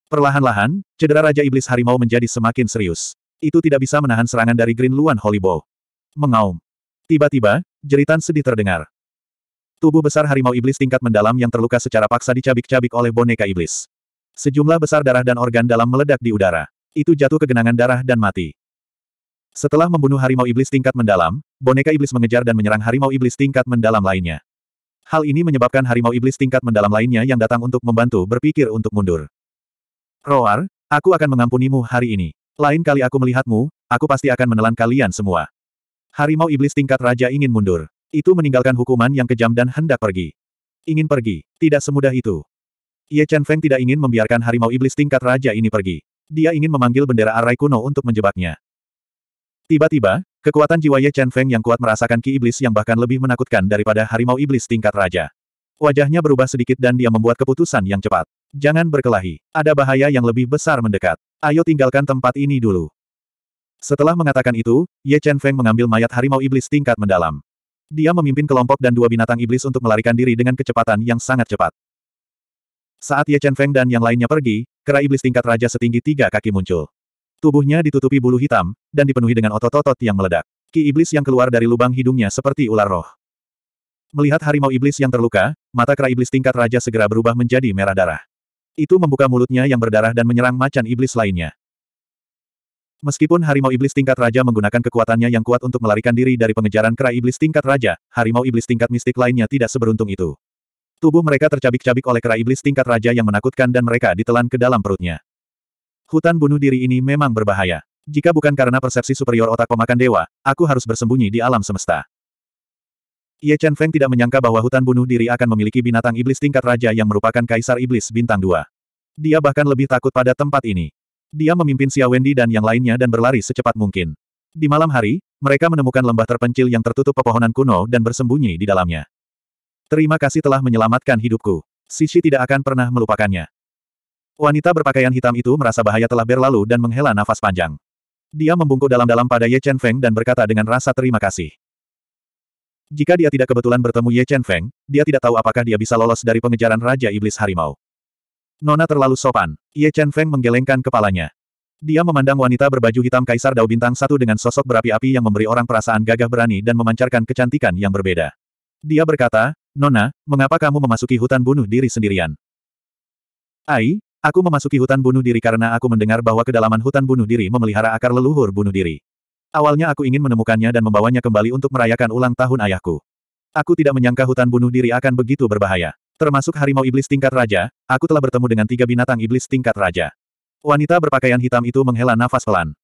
Perlahan-lahan, cedera Raja Iblis Harimau menjadi semakin serius. Itu tidak bisa menahan serangan dari Green Luan Holy Bow. Mengaum. Tiba-tiba, jeritan sedih terdengar. Tubuh besar harimau iblis tingkat mendalam yang terluka secara paksa dicabik-cabik oleh boneka iblis. Sejumlah besar darah dan organ dalam meledak di udara. Itu jatuh ke genangan darah dan mati. Setelah membunuh harimau iblis tingkat mendalam, boneka iblis mengejar dan menyerang harimau iblis tingkat mendalam lainnya. Hal ini menyebabkan harimau iblis tingkat mendalam lainnya yang datang untuk membantu berpikir untuk mundur. Roar, aku akan mengampunimu hari ini. Lain kali aku melihatmu, aku pasti akan menelan kalian semua. Harimau iblis tingkat raja ingin mundur. Itu meninggalkan hukuman yang kejam dan hendak pergi. Ingin pergi, tidak semudah itu. Ye Chen Feng tidak ingin membiarkan harimau iblis tingkat raja ini pergi. Dia ingin memanggil bendera arai kuno untuk menjebaknya. Tiba-tiba, kekuatan jiwa Ye Chen Feng yang kuat merasakan ki iblis yang bahkan lebih menakutkan daripada harimau iblis tingkat raja. Wajahnya berubah sedikit dan dia membuat keputusan yang cepat. Jangan berkelahi. Ada bahaya yang lebih besar mendekat. Ayo tinggalkan tempat ini dulu. Setelah mengatakan itu, Ye Chen Feng mengambil mayat harimau iblis tingkat mendalam. Dia memimpin kelompok dan dua binatang iblis untuk melarikan diri dengan kecepatan yang sangat cepat. Saat Ye Chen Feng dan yang lainnya pergi, kera iblis tingkat raja setinggi tiga kaki muncul. Tubuhnya ditutupi bulu hitam, dan dipenuhi dengan otot-otot yang meledak. Ki iblis yang keluar dari lubang hidungnya seperti ular roh. Melihat harimau iblis yang terluka, mata kera iblis tingkat raja segera berubah menjadi merah darah. Itu membuka mulutnya yang berdarah dan menyerang macan iblis lainnya. Meskipun harimau iblis tingkat raja menggunakan kekuatannya yang kuat untuk melarikan diri dari pengejaran kera iblis tingkat raja, harimau iblis tingkat mistik lainnya tidak seberuntung itu. Tubuh mereka tercabik-cabik oleh kera iblis tingkat raja yang menakutkan dan mereka ditelan ke dalam perutnya. Hutan bunuh diri ini memang berbahaya. Jika bukan karena persepsi superior otak pemakan dewa, aku harus bersembunyi di alam semesta. Ye Chen Feng tidak menyangka bahwa hutan bunuh diri akan memiliki binatang iblis tingkat raja yang merupakan kaisar iblis bintang dua. Dia bahkan lebih takut pada tempat ini. Dia memimpin Xia Wendy dan yang lainnya dan berlari secepat mungkin. Di malam hari, mereka menemukan lembah terpencil yang tertutup pepohonan kuno dan bersembunyi di dalamnya. Terima kasih telah menyelamatkan hidupku. Sisi tidak akan pernah melupakannya. Wanita berpakaian hitam itu merasa bahaya telah berlalu dan menghela nafas panjang. Dia membungkuk dalam-dalam pada Ye Chen Feng dan berkata dengan rasa terima kasih. Jika dia tidak kebetulan bertemu Ye Chen Feng, dia tidak tahu apakah dia bisa lolos dari pengejaran Raja Iblis Harimau. Nona terlalu sopan. Ye Chen Feng menggelengkan kepalanya. Dia memandang wanita berbaju hitam Kaisar Dao Bintang satu dengan sosok berapi-api yang memberi orang perasaan gagah berani dan memancarkan kecantikan yang berbeda. Dia berkata, Nona, mengapa kamu memasuki hutan bunuh diri sendirian? Ai, aku memasuki hutan bunuh diri karena aku mendengar bahwa kedalaman hutan bunuh diri memelihara akar leluhur bunuh diri. Awalnya aku ingin menemukannya dan membawanya kembali untuk merayakan ulang tahun ayahku. Aku tidak menyangka hutan bunuh diri akan begitu berbahaya termasuk harimau iblis tingkat raja, aku telah bertemu dengan tiga binatang iblis tingkat raja. Wanita berpakaian hitam itu menghela nafas pelan.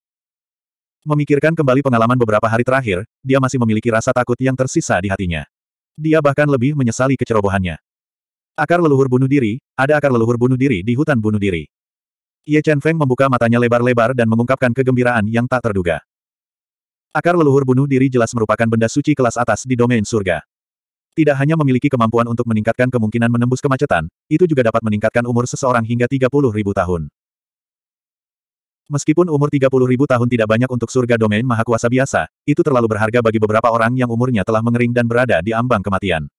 Memikirkan kembali pengalaman beberapa hari terakhir, dia masih memiliki rasa takut yang tersisa di hatinya. Dia bahkan lebih menyesali kecerobohannya. Akar leluhur bunuh diri, ada akar leluhur bunuh diri di hutan bunuh diri. Ye Chen Feng membuka matanya lebar-lebar dan mengungkapkan kegembiraan yang tak terduga. Akar leluhur bunuh diri jelas merupakan benda suci kelas atas di domain surga. Tidak hanya memiliki kemampuan untuk meningkatkan kemungkinan menembus kemacetan, itu juga dapat meningkatkan umur seseorang hingga 30.000 tahun. Meskipun umur 30.000 tahun tidak banyak untuk surga domain maha kuasa biasa, itu terlalu berharga bagi beberapa orang yang umurnya telah mengering dan berada di ambang kematian.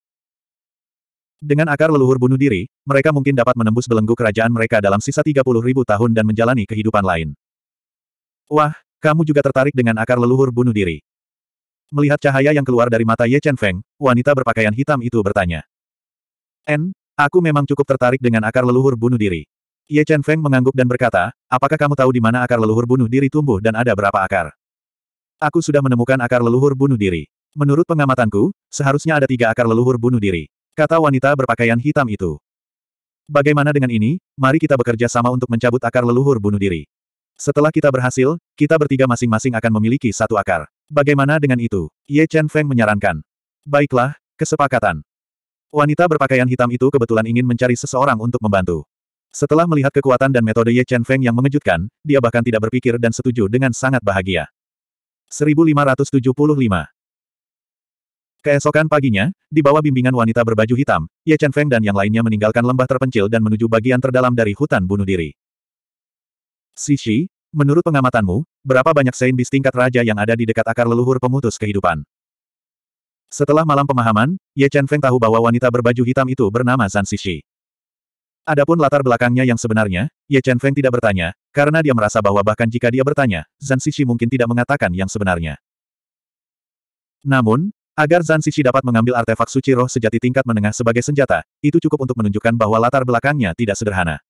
Dengan akar leluhur bunuh diri, mereka mungkin dapat menembus belenggu kerajaan mereka dalam sisa 30.000 tahun dan menjalani kehidupan lain. Wah, kamu juga tertarik dengan akar leluhur bunuh diri. Melihat cahaya yang keluar dari mata Ye Chen Feng, wanita berpakaian hitam itu bertanya. En, aku memang cukup tertarik dengan akar leluhur bunuh diri. Ye Chen Feng mengangguk dan berkata, apakah kamu tahu di mana akar leluhur bunuh diri tumbuh dan ada berapa akar? Aku sudah menemukan akar leluhur bunuh diri. Menurut pengamatanku, seharusnya ada tiga akar leluhur bunuh diri. Kata wanita berpakaian hitam itu. Bagaimana dengan ini, mari kita bekerja sama untuk mencabut akar leluhur bunuh diri. Setelah kita berhasil, kita bertiga masing-masing akan memiliki satu akar. Bagaimana dengan itu? Ye Chen Feng menyarankan. Baiklah, kesepakatan. Wanita berpakaian hitam itu kebetulan ingin mencari seseorang untuk membantu. Setelah melihat kekuatan dan metode Ye Chen Feng yang mengejutkan, dia bahkan tidak berpikir dan setuju dengan sangat bahagia. 1575 Keesokan paginya, di bawah bimbingan wanita berbaju hitam, Ye Chen Feng dan yang lainnya meninggalkan lembah terpencil dan menuju bagian terdalam dari hutan bunuh diri. Sisi, Shi, Menurut pengamatanmu, berapa banyak Saint Beast tingkat raja yang ada di dekat akar leluhur pemutus kehidupan? Setelah malam pemahaman, Ye Chen Feng tahu bahwa wanita berbaju hitam itu bernama Zan Shishi. Adapun latar belakangnya yang sebenarnya, Ye Chen Feng tidak bertanya, karena dia merasa bahwa bahkan jika dia bertanya, Zan Shishi mungkin tidak mengatakan yang sebenarnya. Namun, Agar Zan Shishi dapat mengambil artefak suci roh sejati tingkat menengah sebagai senjata, itu cukup untuk menunjukkan bahwa latar belakangnya tidak sederhana.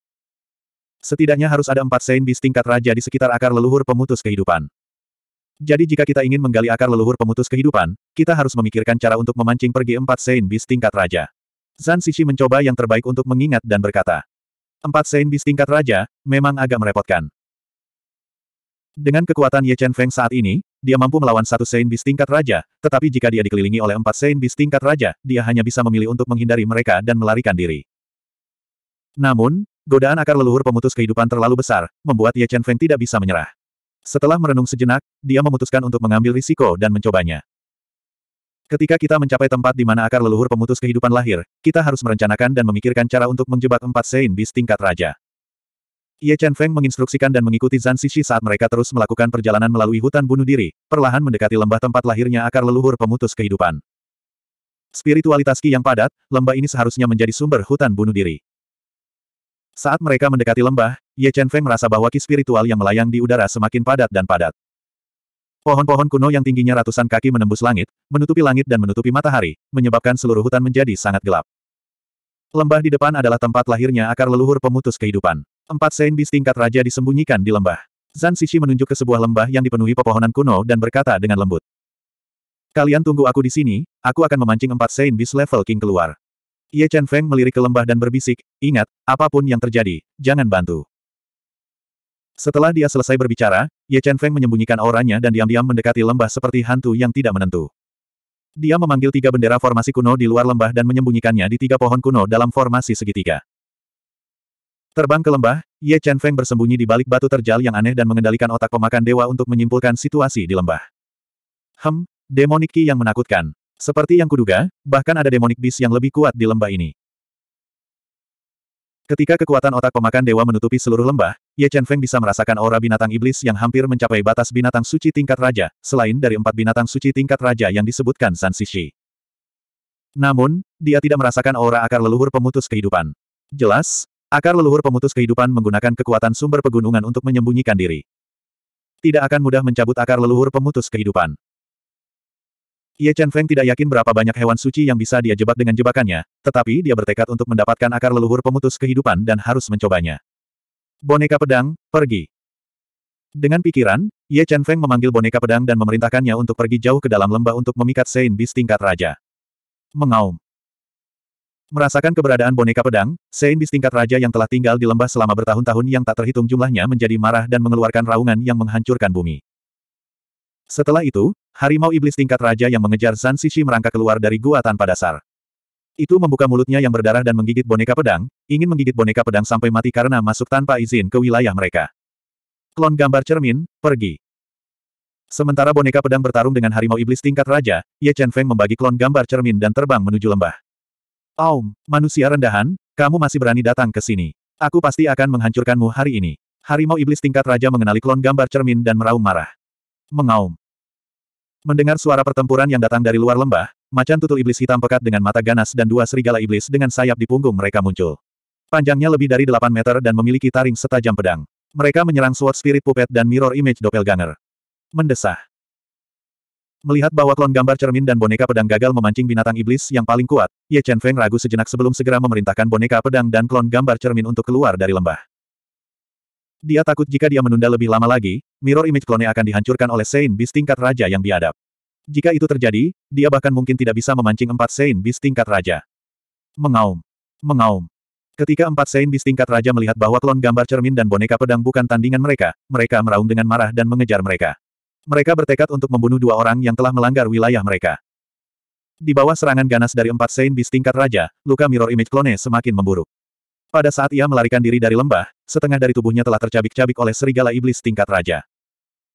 Setidaknya harus ada empat Saint Beast tingkat raja di sekitar akar leluhur pemutus kehidupan. Jadi jika kita ingin menggali akar leluhur pemutus kehidupan, kita harus memikirkan cara untuk memancing pergi empat Saint Beast tingkat raja. Zan Sishi mencoba yang terbaik untuk mengingat dan berkata, Empat Saint Beast tingkat raja, memang agak merepotkan. Dengan kekuatan Ye Chen Feng saat ini, dia mampu melawan satu Saint Beast tingkat raja, tetapi jika dia dikelilingi oleh empat Saint Beast tingkat raja, dia hanya bisa memilih untuk menghindari mereka dan melarikan diri. Namun, Godaan akar leluhur pemutus kehidupan terlalu besar, membuat Ye Chen Feng tidak bisa menyerah. Setelah merenung sejenak, dia memutuskan untuk mengambil risiko dan mencobanya. Ketika kita mencapai tempat di mana akar leluhur pemutus kehidupan lahir, kita harus merencanakan dan memikirkan cara untuk menjebak empat Sein di tingkat raja. Ye Chen Feng menginstruksikan dan mengikuti Zan Shishi saat mereka terus melakukan perjalanan melalui hutan bunuh diri, perlahan mendekati lembah tempat lahirnya akar leluhur pemutus kehidupan. Spiritualitas Qi yang padat, lembah ini seharusnya menjadi sumber hutan bunuh diri. Saat mereka mendekati lembah, Ye Chen Feng merasa bahwa ki spiritual yang melayang di udara semakin padat dan padat. Pohon-pohon kuno yang tingginya ratusan kaki menembus langit, menutupi langit dan menutupi matahari, menyebabkan seluruh hutan menjadi sangat gelap. Lembah di depan adalah tempat lahirnya akar leluhur pemutus kehidupan. Empat Sein Bis tingkat raja disembunyikan di lembah. Zan Sishi menunjuk ke sebuah lembah yang dipenuhi pepohonan kuno dan berkata dengan lembut. Kalian tunggu aku di sini, aku akan memancing empat Sein Bis level King keluar. Ye Chen Feng melirik ke lembah dan berbisik, ingat, apapun yang terjadi, jangan bantu. Setelah dia selesai berbicara, Ye Chen Feng menyembunyikan auranya dan diam-diam mendekati lembah seperti hantu yang tidak menentu. Dia memanggil tiga bendera formasi kuno di luar lembah dan menyembunyikannya di tiga pohon kuno dalam formasi segitiga. Terbang ke lembah, Ye Chen Feng bersembunyi di balik batu terjal yang aneh dan mengendalikan otak pemakan dewa untuk menyimpulkan situasi di lembah. Hem, demoniki yang menakutkan. Seperti yang kuduga, bahkan ada demonic beast yang lebih kuat di lembah ini. Ketika kekuatan otak pemakan dewa menutupi seluruh lembah, Ye Chen Feng bisa merasakan aura binatang iblis yang hampir mencapai batas binatang suci tingkat raja, selain dari empat binatang suci tingkat raja yang disebutkan San Sishi. Namun, dia tidak merasakan aura akar leluhur pemutus kehidupan. Jelas, akar leluhur pemutus kehidupan menggunakan kekuatan sumber pegunungan untuk menyembunyikan diri. Tidak akan mudah mencabut akar leluhur pemutus kehidupan. Ye Chen Feng tidak yakin berapa banyak hewan suci yang bisa dia jebak dengan jebakannya, tetapi dia bertekad untuk mendapatkan akar leluhur pemutus kehidupan dan harus mencobanya. Boneka pedang, pergi. Dengan pikiran, Ye Chen Feng memanggil boneka pedang dan memerintahkannya untuk pergi jauh ke dalam lembah untuk memikat Sein Beast tingkat raja. Mengaum. Merasakan keberadaan boneka pedang, Sein Bis tingkat raja yang telah tinggal di lembah selama bertahun-tahun yang tak terhitung jumlahnya menjadi marah dan mengeluarkan raungan yang menghancurkan bumi. Setelah itu, Harimau iblis tingkat raja yang mengejar San Sishi merangkak keluar dari gua tanpa dasar. Itu membuka mulutnya yang berdarah dan menggigit boneka pedang, ingin menggigit boneka pedang sampai mati karena masuk tanpa izin ke wilayah mereka. Klon gambar cermin, pergi. Sementara boneka pedang bertarung dengan harimau iblis tingkat raja, Ye Chen Feng membagi klon gambar cermin dan terbang menuju lembah. Aum, manusia rendahan, kamu masih berani datang ke sini. Aku pasti akan menghancurkanmu hari ini. Harimau iblis tingkat raja mengenali klon gambar cermin dan meraung marah. Mengaum. Mendengar suara pertempuran yang datang dari luar lembah, macan tutul iblis hitam pekat dengan mata ganas dan dua serigala iblis dengan sayap di punggung mereka muncul. Panjangnya lebih dari 8 meter dan memiliki taring setajam pedang. Mereka menyerang Sword Spirit Puppet dan Mirror Image Doppelganger. Mendesah. Melihat bahwa klon gambar cermin dan boneka pedang gagal memancing binatang iblis yang paling kuat, Ye Chen Feng ragu sejenak sebelum segera memerintahkan boneka pedang dan klon gambar cermin untuk keluar dari lembah. Dia takut jika dia menunda lebih lama lagi, mirror image klone akan dihancurkan oleh Saint Beast tingkat raja yang biadab. Jika itu terjadi, dia bahkan mungkin tidak bisa memancing empat Saint Beast tingkat raja. Mengaum. Mengaum. Ketika empat Saint Beast tingkat raja melihat bahwa klon gambar cermin dan boneka pedang bukan tandingan mereka, mereka meraung dengan marah dan mengejar mereka. Mereka bertekad untuk membunuh dua orang yang telah melanggar wilayah mereka. Di bawah serangan ganas dari empat Saint Beast tingkat raja, luka mirror image klone semakin memburuk. Pada saat ia melarikan diri dari lembah, setengah dari tubuhnya telah tercabik-cabik oleh serigala iblis tingkat raja.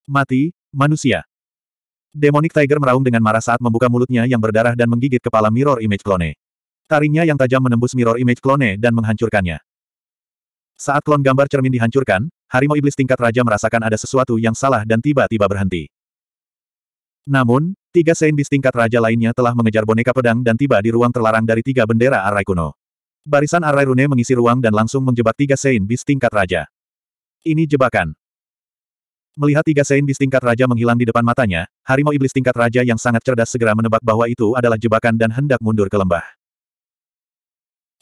Mati, manusia. Demonic Tiger meraung dengan marah saat membuka mulutnya yang berdarah dan menggigit kepala mirror image clone. Taringnya yang tajam menembus mirror image clone dan menghancurkannya. Saat klon gambar cermin dihancurkan, harimau iblis tingkat raja merasakan ada sesuatu yang salah dan tiba-tiba berhenti. Namun, tiga Saint Beast tingkat raja lainnya telah mengejar boneka pedang dan tiba di ruang terlarang dari tiga bendera Arai kuno. Barisan arai rune mengisi ruang dan langsung menjebak tiga Sein Bis tingkat raja. Ini jebakan. Melihat tiga Sein Bis tingkat raja menghilang di depan matanya, harimau iblis tingkat raja yang sangat cerdas segera menebak bahwa itu adalah jebakan dan hendak mundur ke lembah.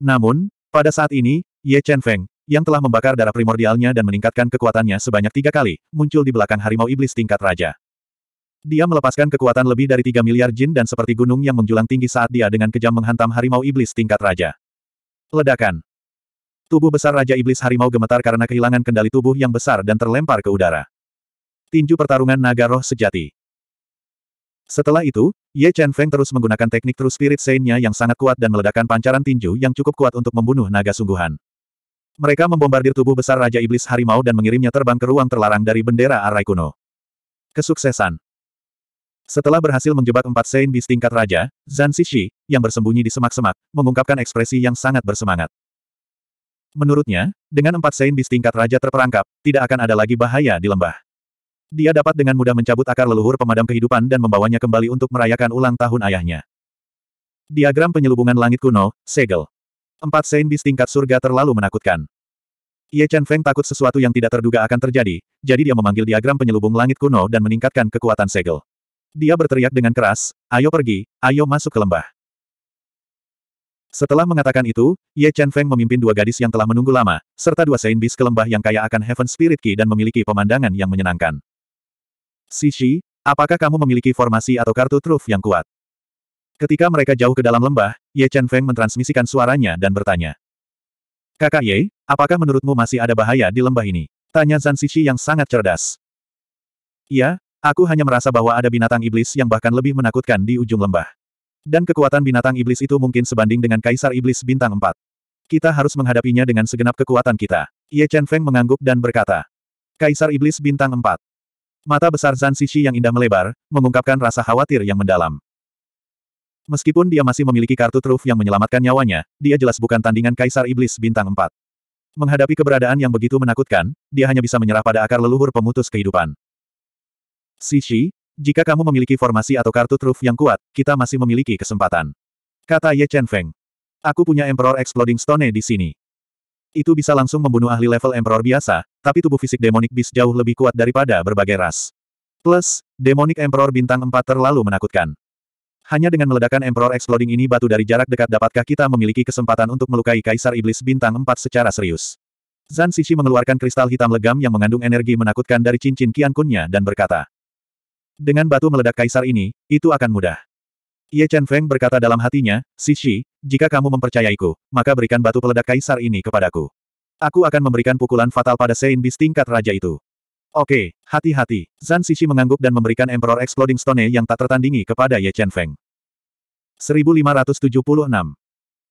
Namun, pada saat ini, Ye Chen Feng, yang telah membakar darah primordialnya dan meningkatkan kekuatannya sebanyak tiga kali, muncul di belakang harimau iblis tingkat raja. Dia melepaskan kekuatan lebih dari tiga miliar jin dan seperti gunung yang menjulang tinggi saat dia dengan kejam menghantam harimau iblis tingkat raja. Ledakan. Tubuh besar Raja Iblis Harimau gemetar karena kehilangan kendali tubuh yang besar dan terlempar ke udara. Tinju pertarungan naga roh sejati. Setelah itu, Ye Chen Feng terus menggunakan teknik True Spirit Saint-nya yang sangat kuat dan meledakkan pancaran tinju yang cukup kuat untuk membunuh naga sungguhan. Mereka membombardir tubuh besar Raja Iblis Harimau dan mengirimnya terbang ke ruang terlarang dari bendera Arai kuno. Kesuksesan. Setelah berhasil menjebak empat Saint Beast tingkat raja, Zhan Xixi, yang bersembunyi di semak-semak, mengungkapkan ekspresi yang sangat bersemangat. Menurutnya, dengan empat Saint Beast tingkat raja terperangkap, tidak akan ada lagi bahaya di lembah. Dia dapat dengan mudah mencabut akar leluhur pemadam kehidupan dan membawanya kembali untuk merayakan ulang tahun ayahnya. Diagram penyelubungan langit kuno, Segel. Empat Saint Beast tingkat surga terlalu menakutkan. Ye Chen Feng takut sesuatu yang tidak terduga akan terjadi, jadi dia memanggil diagram penyelubung langit kuno dan meningkatkan kekuatan Segel. Dia berteriak dengan keras, ayo pergi, ayo masuk ke lembah. Setelah mengatakan itu, Ye Chen Feng memimpin dua gadis yang telah menunggu lama, serta dua Saint Beast ke lembah yang kaya akan Heaven Spirit Key dan memiliki pemandangan yang menyenangkan. Xi apakah kamu memiliki formasi atau kartu truf yang kuat? Ketika mereka jauh ke dalam lembah, Ye Chen Feng mentransmisikan suaranya dan bertanya. Kakak Ye, apakah menurutmu masih ada bahaya di lembah ini? Tanya Zan Xi yang sangat cerdas. Ya. Aku hanya merasa bahwa ada binatang iblis yang bahkan lebih menakutkan di ujung lembah. Dan kekuatan binatang iblis itu mungkin sebanding dengan kaisar iblis bintang 4. Kita harus menghadapinya dengan segenap kekuatan kita. Ye Chen Feng mengangguk dan berkata. Kaisar iblis bintang 4. Mata besar Zan Sishi yang indah melebar, mengungkapkan rasa khawatir yang mendalam. Meskipun dia masih memiliki kartu truf yang menyelamatkan nyawanya, dia jelas bukan tandingan kaisar iblis bintang 4. Menghadapi keberadaan yang begitu menakutkan, dia hanya bisa menyerah pada akar leluhur pemutus kehidupan. Sisi, jika kamu memiliki formasi atau kartu truf yang kuat, kita masih memiliki kesempatan. Kata Ye Chen Feng. Aku punya Emperor Exploding Stone di sini. Itu bisa langsung membunuh ahli level Emperor biasa, tapi tubuh fisik Demonic Beast jauh lebih kuat daripada berbagai ras. Plus, Demonic Emperor bintang 4 terlalu menakutkan. Hanya dengan meledakan Emperor Exploding ini batu dari jarak dekat dapatkah kita memiliki kesempatan untuk melukai Kaisar Iblis bintang 4 secara serius. Zan Sisi mengeluarkan kristal hitam legam yang mengandung energi menakutkan dari cincin Kian dan berkata, dengan batu meledak kaisar ini, itu akan mudah. Ye Chen Feng berkata dalam hatinya, Sisi, jika kamu mempercayaiku, maka berikan batu peledak kaisar ini kepadaku. Aku akan memberikan pukulan fatal pada Sein Beast tingkat raja itu. Oke, hati-hati. Zan Sisi mengangguk dan memberikan Emperor Exploding Stone yang tak tertandingi kepada Ye Chen Feng. 1576.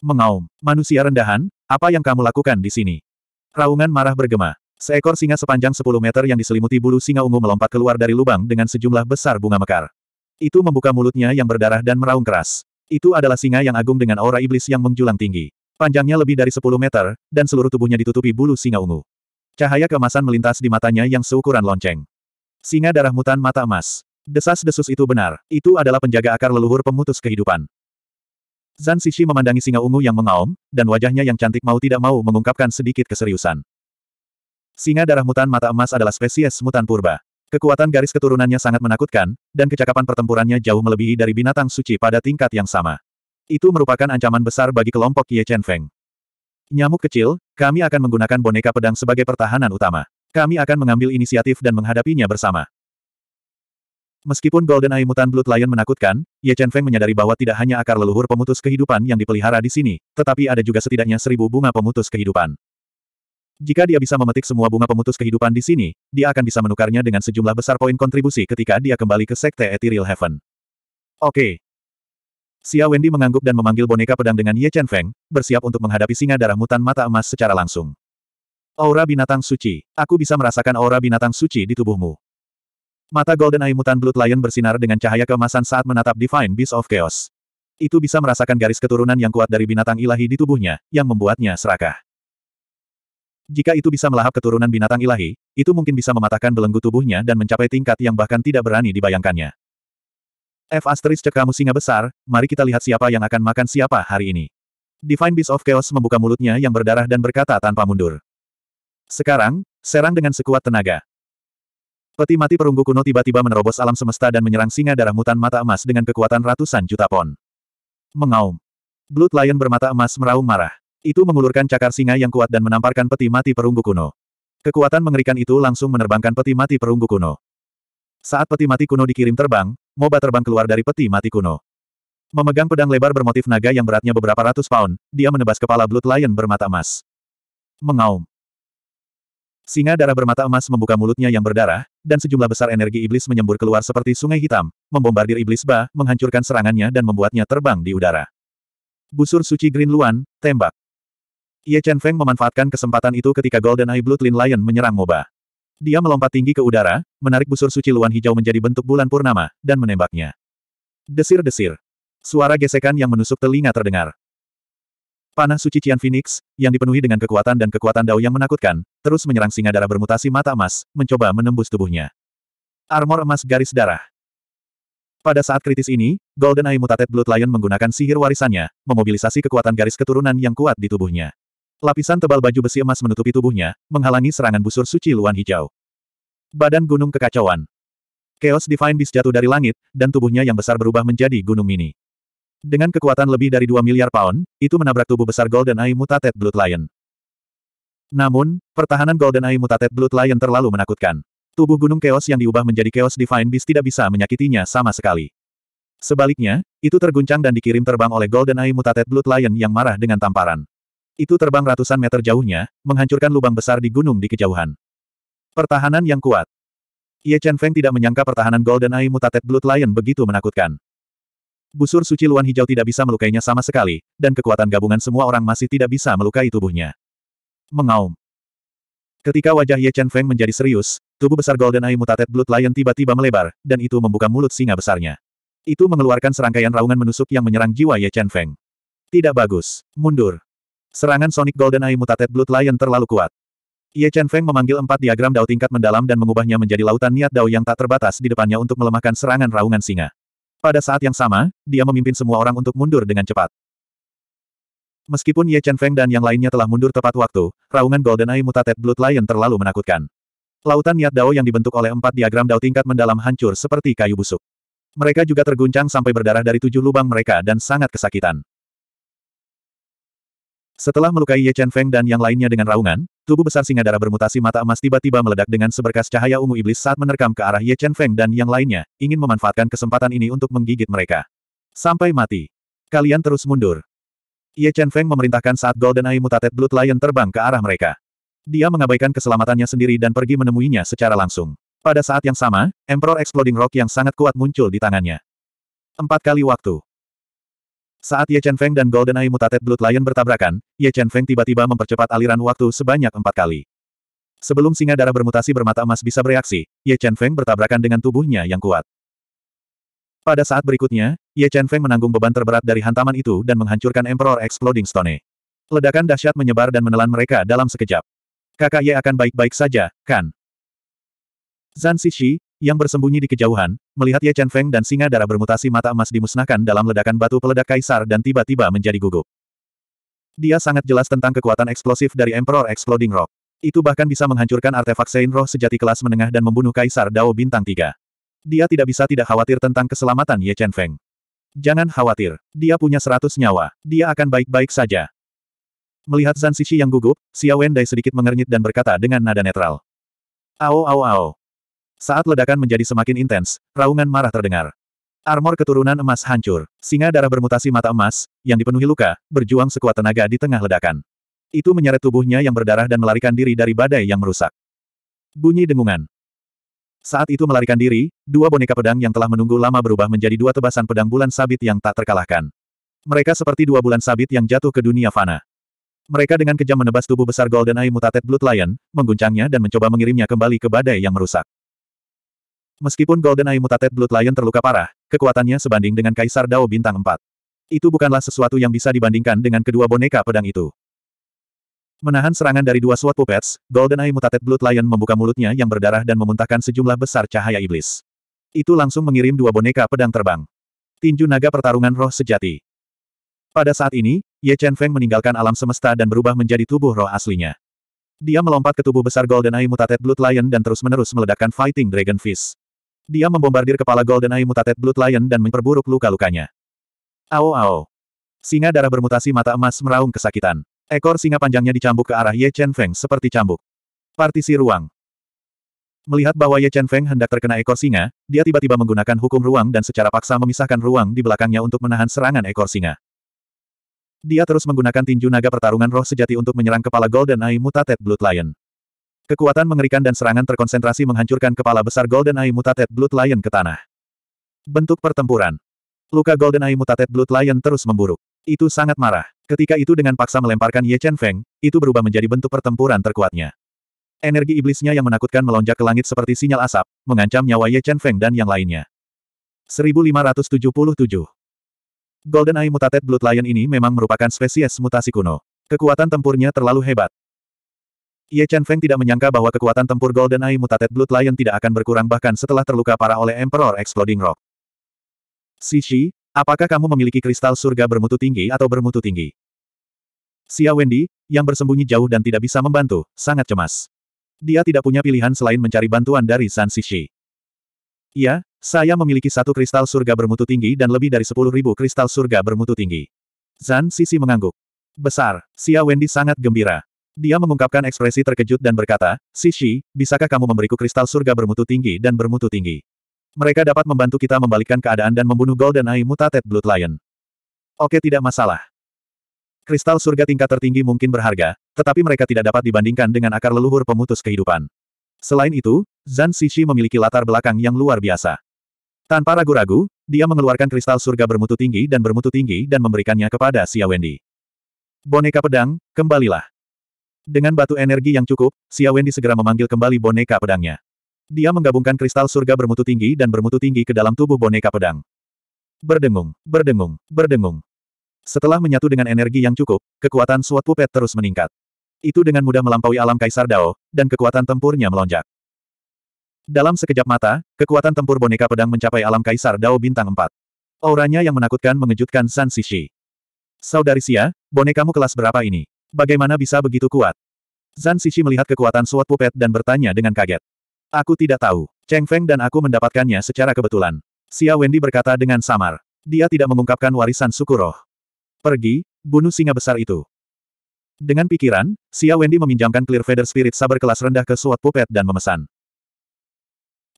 Mengaum, manusia rendahan, apa yang kamu lakukan di sini? Raungan marah bergema. Seekor singa sepanjang 10 meter yang diselimuti bulu singa ungu melompat keluar dari lubang dengan sejumlah besar bunga mekar. Itu membuka mulutnya yang berdarah dan meraung keras. Itu adalah singa yang agung dengan aura iblis yang menjulang tinggi. Panjangnya lebih dari 10 meter, dan seluruh tubuhnya ditutupi bulu singa ungu. Cahaya kemasan melintas di matanya yang seukuran lonceng. Singa darah mutan mata emas. Desas-desus itu benar. Itu adalah penjaga akar leluhur pemutus kehidupan. Zan Sishi memandangi singa ungu yang mengaum, dan wajahnya yang cantik mau tidak mau mengungkapkan sedikit keseriusan. Singa darah mutan mata emas adalah spesies mutan purba. Kekuatan garis keturunannya sangat menakutkan, dan kecakapan pertempurannya jauh melebihi dari binatang suci pada tingkat yang sama. Itu merupakan ancaman besar bagi kelompok Ye Chen Feng. Nyamuk kecil, kami akan menggunakan boneka pedang sebagai pertahanan utama. Kami akan mengambil inisiatif dan menghadapinya bersama. Meskipun Golden Eye Mutan Blood Lion menakutkan, Ye Chen Feng menyadari bahwa tidak hanya akar leluhur pemutus kehidupan yang dipelihara di sini, tetapi ada juga setidaknya seribu bunga pemutus kehidupan. Jika dia bisa memetik semua bunga pemutus kehidupan di sini, dia akan bisa menukarnya dengan sejumlah besar poin kontribusi ketika dia kembali ke Sekte Ethereal Heaven. Oke. Xia Wendy mengangguk dan memanggil boneka pedang dengan Ye Chen Feng, bersiap untuk menghadapi singa darah mutan mata emas secara langsung. Aura binatang suci. Aku bisa merasakan aura binatang suci di tubuhmu. Mata Golden Eye Mutan Blood Lion bersinar dengan cahaya keemasan saat menatap Divine Beast of Chaos. Itu bisa merasakan garis keturunan yang kuat dari binatang ilahi di tubuhnya, yang membuatnya serakah. Jika itu bisa melahap keturunan binatang ilahi, itu mungkin bisa mematahkan belenggu tubuhnya dan mencapai tingkat yang bahkan tidak berani dibayangkannya. F asteris cekamu singa besar, mari kita lihat siapa yang akan makan siapa hari ini. Divine Beast of Chaos membuka mulutnya yang berdarah dan berkata tanpa mundur. Sekarang, serang dengan sekuat tenaga. Peti mati perunggu kuno tiba-tiba menerobos alam semesta dan menyerang singa darah mutan mata emas dengan kekuatan ratusan juta pon. Mengaum. Blood Lion bermata emas meraung marah. Itu mengulurkan cakar singa yang kuat dan menamparkan peti mati perunggu kuno. Kekuatan mengerikan itu langsung menerbangkan peti mati perunggu kuno. Saat peti mati kuno dikirim terbang, Moba terbang keluar dari peti mati kuno. Memegang pedang lebar bermotif naga yang beratnya beberapa ratus pound, dia menebas kepala Blood Lion bermata emas. Mengaum. Singa darah bermata emas membuka mulutnya yang berdarah, dan sejumlah besar energi iblis menyembur keluar seperti sungai hitam, membombardir iblis ba, menghancurkan serangannya dan membuatnya terbang di udara. Busur suci Green Luan, tembak. Ye Chen Feng memanfaatkan kesempatan itu ketika Golden Eye Blue Twin Lion menyerang MOBA. Dia melompat tinggi ke udara, menarik busur suci luan hijau menjadi bentuk bulan purnama, dan menembaknya. Desir-desir. Suara gesekan yang menusuk telinga terdengar. Panah suci Cian Phoenix, yang dipenuhi dengan kekuatan dan kekuatan dao yang menakutkan, terus menyerang singa darah bermutasi mata emas, mencoba menembus tubuhnya. Armor emas garis darah. Pada saat kritis ini, Golden Eye Mutated Blood Lion menggunakan sihir warisannya, memobilisasi kekuatan garis keturunan yang kuat di tubuhnya. Lapisan tebal baju besi emas menutupi tubuhnya, menghalangi serangan busur suci luan hijau. Badan gunung kekacauan. Chaos Divine Beast jatuh dari langit, dan tubuhnya yang besar berubah menjadi gunung mini. Dengan kekuatan lebih dari 2 miliar pound, itu menabrak tubuh besar Golden Eye Mutated Blood Lion. Namun, pertahanan Golden Eye Mutated Blood Lion terlalu menakutkan. Tubuh gunung chaos yang diubah menjadi Chaos Divine Beast tidak bisa menyakitinya sama sekali. Sebaliknya, itu terguncang dan dikirim terbang oleh Golden Eye Mutated Blood Lion yang marah dengan tamparan. Itu terbang ratusan meter jauhnya, menghancurkan lubang besar di gunung di kejauhan. Pertahanan yang kuat. Ye Chen Feng tidak menyangka pertahanan Golden Eye Mutated Blood Lion begitu menakutkan. Busur suci Luan Hijau tidak bisa melukainya sama sekali, dan kekuatan gabungan semua orang masih tidak bisa melukai tubuhnya. Mengaum. Ketika wajah Ye Chen Feng menjadi serius, tubuh besar Golden Eye Mutated Blood Lion tiba-tiba melebar, dan itu membuka mulut singa besarnya. Itu mengeluarkan serangkaian raungan menusuk yang menyerang jiwa Ye Chen Feng. Tidak bagus. Mundur. Serangan Sonic Golden Eye Mutated Blood Lion terlalu kuat. Ye Chen Feng memanggil empat diagram dao tingkat mendalam dan mengubahnya menjadi lautan niat dao yang tak terbatas di depannya untuk melemahkan serangan raungan singa. Pada saat yang sama, dia memimpin semua orang untuk mundur dengan cepat. Meskipun Ye Chen Feng dan yang lainnya telah mundur tepat waktu, raungan Golden Eye Mutated Blood Lion terlalu menakutkan. Lautan niat dao yang dibentuk oleh empat diagram dao tingkat mendalam hancur seperti kayu busuk. Mereka juga terguncang sampai berdarah dari tujuh lubang mereka dan sangat kesakitan. Setelah melukai Ye Chen Feng dan yang lainnya dengan raungan, tubuh besar singa darah bermutasi mata emas tiba-tiba meledak dengan seberkas cahaya ungu iblis saat menerkam ke arah Ye Chen Feng dan yang lainnya, ingin memanfaatkan kesempatan ini untuk menggigit mereka. Sampai mati. Kalian terus mundur. Ye Chen Feng memerintahkan saat Golden Eye Mutated Blood Lion terbang ke arah mereka. Dia mengabaikan keselamatannya sendiri dan pergi menemuinya secara langsung. Pada saat yang sama, Emperor Exploding Rock yang sangat kuat muncul di tangannya. Empat kali waktu. Saat Ye Chen Feng dan Golden Eye Mutated Blood Lion bertabrakan, Ye Chen Feng tiba-tiba mempercepat aliran waktu sebanyak empat kali. Sebelum singa darah bermutasi bermata emas bisa bereaksi, Ye Chen Feng bertabrakan dengan tubuhnya yang kuat. Pada saat berikutnya, Ye Chen Feng menanggung beban terberat dari hantaman itu dan menghancurkan Emperor Exploding Stone. Ledakan dahsyat menyebar dan menelan mereka dalam sekejap. Kakak Ye akan baik-baik saja, kan? Zan Sishi yang bersembunyi di kejauhan, melihat Ye Chen Feng dan singa darah bermutasi mata emas dimusnahkan dalam ledakan batu peledak kaisar dan tiba-tiba menjadi gugup. Dia sangat jelas tentang kekuatan eksplosif dari Emperor Exploding Rock. Itu bahkan bisa menghancurkan artefak Sein Roh sejati kelas menengah dan membunuh Kaisar Dao Bintang 3. Dia tidak bisa tidak khawatir tentang keselamatan Ye Chen Feng. Jangan khawatir, dia punya seratus nyawa, dia akan baik-baik saja. Melihat Zan Sisi yang gugup, Xia Wendai sedikit mengernyit dan berkata dengan nada netral. Ao ao ao. Saat ledakan menjadi semakin intens, raungan marah terdengar. Armor keturunan emas hancur. Singa darah bermutasi mata emas, yang dipenuhi luka, berjuang sekuat tenaga di tengah ledakan. Itu menyeret tubuhnya yang berdarah dan melarikan diri dari badai yang merusak. Bunyi dengungan. Saat itu melarikan diri, dua boneka pedang yang telah menunggu lama berubah menjadi dua tebasan pedang bulan sabit yang tak terkalahkan. Mereka seperti dua bulan sabit yang jatuh ke dunia fana. Mereka dengan kejam menebas tubuh besar Golden Eye Mutated Blood Lion, mengguncangnya dan mencoba mengirimnya kembali ke badai yang merusak. Meskipun Golden Eye Mutated Blood Lion terluka parah, kekuatannya sebanding dengan Kaisar Dao Bintang 4. Itu bukanlah sesuatu yang bisa dibandingkan dengan kedua boneka pedang itu. Menahan serangan dari dua SWAT puppets, Eye Mutated Blood Lion membuka mulutnya yang berdarah dan memuntahkan sejumlah besar cahaya iblis. Itu langsung mengirim dua boneka pedang terbang. Tinju naga pertarungan roh sejati. Pada saat ini, Ye Chen Feng meninggalkan alam semesta dan berubah menjadi tubuh roh aslinya. Dia melompat ke tubuh besar Golden Eye Mutated Blood Lion dan terus-menerus meledakkan Fighting Dragon Fist. Dia membombardir kepala Golden Eye Mutated Blood Lion dan memperburuk luka-lukanya. Ao ao. Singa darah bermutasi mata emas meraung kesakitan. Ekor singa panjangnya dicambuk ke arah Ye Chen Feng seperti cambuk. Partisi ruang. Melihat bahwa Ye Chen Feng hendak terkena ekor singa, dia tiba-tiba menggunakan hukum ruang dan secara paksa memisahkan ruang di belakangnya untuk menahan serangan ekor singa. Dia terus menggunakan tinju naga pertarungan roh sejati untuk menyerang kepala Golden Eye Mutated Blood Lion. Kekuatan mengerikan dan serangan terkonsentrasi menghancurkan kepala besar Golden Eye Mutated Blood Lion ke tanah. Bentuk pertempuran. Luka Golden Eye Mutated Blood Lion terus memburuk. Itu sangat marah. Ketika itu dengan paksa melemparkan Ye Chen Feng, itu berubah menjadi bentuk pertempuran terkuatnya. Energi iblisnya yang menakutkan melonjak ke langit seperti sinyal asap, mengancam nyawa Ye Chen Feng dan yang lainnya. 1577 Golden Eye Mutated Blood Lion ini memang merupakan spesies mutasi kuno. Kekuatan tempurnya terlalu hebat. Ye Chen Feng tidak menyangka bahwa kekuatan tempur Golden Eye Mutated Blood Lion tidak akan berkurang bahkan setelah terluka parah oleh Emperor Exploding Rock. Xi apakah kamu memiliki kristal surga bermutu tinggi atau bermutu tinggi? Xia Wendy, yang bersembunyi jauh dan tidak bisa membantu, sangat cemas. Dia tidak punya pilihan selain mencari bantuan dari San Shi. Ya, saya memiliki satu kristal surga bermutu tinggi dan lebih dari sepuluh ribu kristal surga bermutu tinggi. Zan Sisi mengangguk. Besar, Xia Wendy sangat gembira. Dia mengungkapkan ekspresi terkejut dan berkata, Sishi, bisakah kamu memberiku kristal surga bermutu tinggi dan bermutu tinggi? Mereka dapat membantu kita membalikkan keadaan dan membunuh Golden Eye Mutated Blood Lion. Oke tidak masalah. Kristal surga tingkat tertinggi mungkin berharga, tetapi mereka tidak dapat dibandingkan dengan akar leluhur pemutus kehidupan. Selain itu, Zan Sishi memiliki latar belakang yang luar biasa. Tanpa ragu-ragu, dia mengeluarkan kristal surga bermutu tinggi dan bermutu tinggi dan memberikannya kepada Xia Wendy. Boneka pedang, kembalilah. Dengan batu energi yang cukup, Xia Wendy segera memanggil kembali boneka pedangnya. Dia menggabungkan kristal surga bermutu tinggi dan bermutu tinggi ke dalam tubuh boneka pedang. Berdengung, berdengung, berdengung. Setelah menyatu dengan energi yang cukup, kekuatan suatu pupet terus meningkat. Itu dengan mudah melampaui alam Kaisar Dao, dan kekuatan tempurnya melonjak. Dalam sekejap mata, kekuatan tempur boneka pedang mencapai alam Kaisar Dao bintang 4. Auranya yang menakutkan mengejutkan San Sishi. Saudari Sia, bonekamu kelas berapa ini? Bagaimana bisa begitu kuat? Zan Sisi melihat kekuatan Suat pupet dan bertanya dengan kaget. Aku tidak tahu. Cheng Feng dan aku mendapatkannya secara kebetulan. Xia Wendy berkata dengan samar. Dia tidak mengungkapkan warisan suku roh. Pergi, bunuh singa besar itu. Dengan pikiran, Xia Wendy meminjamkan Clear Feather Spirit Saber kelas rendah ke Suat pupet dan memesan.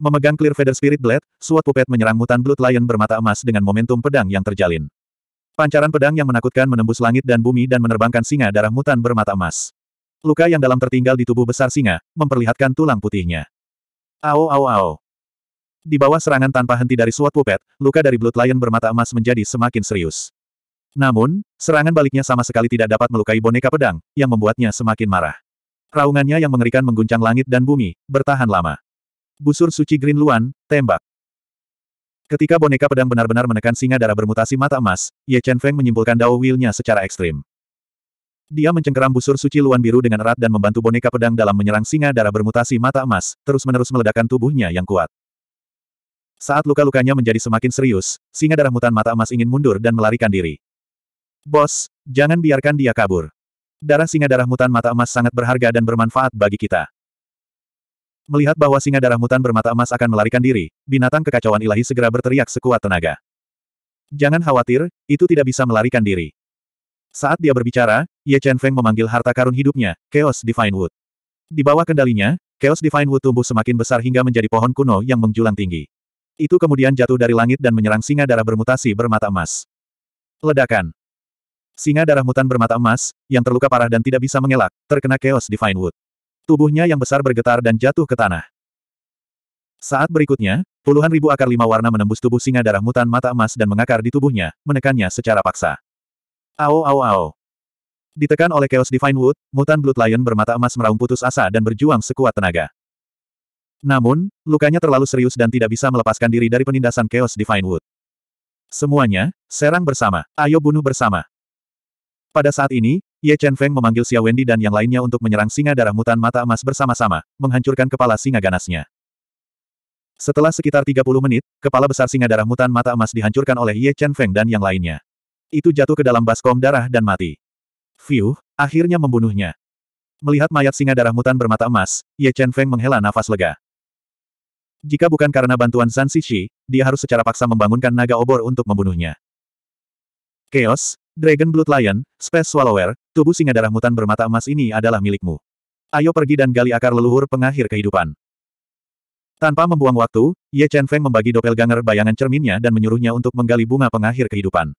Memegang Clear Feather Spirit Blade, Suat pupet menyerang mutan Blood Lion bermata emas dengan momentum pedang yang terjalin. Pancaran pedang yang menakutkan menembus langit dan bumi dan menerbangkan singa darah mutan bermata emas. Luka yang dalam tertinggal di tubuh besar singa, memperlihatkan tulang putihnya. Ao ao ao. Di bawah serangan tanpa henti dari suatu pupet, luka dari Blood Lion bermata emas menjadi semakin serius. Namun, serangan baliknya sama sekali tidak dapat melukai boneka pedang, yang membuatnya semakin marah. Raungannya yang mengerikan mengguncang langit dan bumi, bertahan lama. Busur suci Green Luan, tembak. Ketika boneka pedang benar-benar menekan singa darah bermutasi mata emas, Ye Chen Feng menyimpulkan Dao Will-nya secara ekstrim. Dia mencengkeram busur suci luan biru dengan erat dan membantu boneka pedang dalam menyerang singa darah bermutasi mata emas, terus-menerus meledakkan tubuhnya yang kuat. Saat luka-lukanya menjadi semakin serius, singa darah mutan mata emas ingin mundur dan melarikan diri. Bos, jangan biarkan dia kabur. Darah singa darah mutan mata emas sangat berharga dan bermanfaat bagi kita. Melihat bahwa singa darah mutan bermata emas akan melarikan diri, binatang kekacauan ilahi segera berteriak sekuat tenaga. Jangan khawatir, itu tidak bisa melarikan diri. Saat dia berbicara, Ye Chen Feng memanggil harta karun hidupnya, Chaos Divine Wood. Di bawah kendalinya, Chaos Divine Wood tumbuh semakin besar hingga menjadi pohon kuno yang menjulang tinggi. Itu kemudian jatuh dari langit dan menyerang singa darah bermutasi bermata emas. Ledakan. Singa darah mutan bermata emas, yang terluka parah dan tidak bisa mengelak, terkena Chaos Divine Wood. Tubuhnya yang besar bergetar dan jatuh ke tanah. Saat berikutnya, puluhan ribu akar lima warna menembus tubuh singa darah mutan mata emas dan mengakar di tubuhnya, menekannya secara paksa. Ao ao ao. Ditekan oleh Chaos Divine Wood, mutan Blood Lion bermata emas meraung putus asa dan berjuang sekuat tenaga. Namun, lukanya terlalu serius dan tidak bisa melepaskan diri dari penindasan Chaos Divine Wood. Semuanya, serang bersama, ayo bunuh bersama. Pada saat ini, Ye Chen Feng memanggil Xia Wendy dan yang lainnya untuk menyerang singa darah mutan mata emas bersama-sama, menghancurkan kepala singa ganasnya. Setelah sekitar 30 menit, kepala besar singa darah mutan mata emas dihancurkan oleh Ye Chen Feng dan yang lainnya. Itu jatuh ke dalam baskom darah dan mati. Fiu, akhirnya membunuhnya. Melihat mayat singa darah mutan bermata emas, Ye Chen Feng menghela nafas lega. Jika bukan karena bantuan Zan Shi, dia harus secara paksa membangunkan naga obor untuk membunuhnya. Chaos, Dragon Blood Lion, Space Swallower, tubuh singa darah mutan bermata emas ini adalah milikmu. Ayo pergi dan gali akar leluhur pengakhir kehidupan. Tanpa membuang waktu, Ye Chen Feng membagi doppelganger bayangan cerminnya dan menyuruhnya untuk menggali bunga pengakhir kehidupan.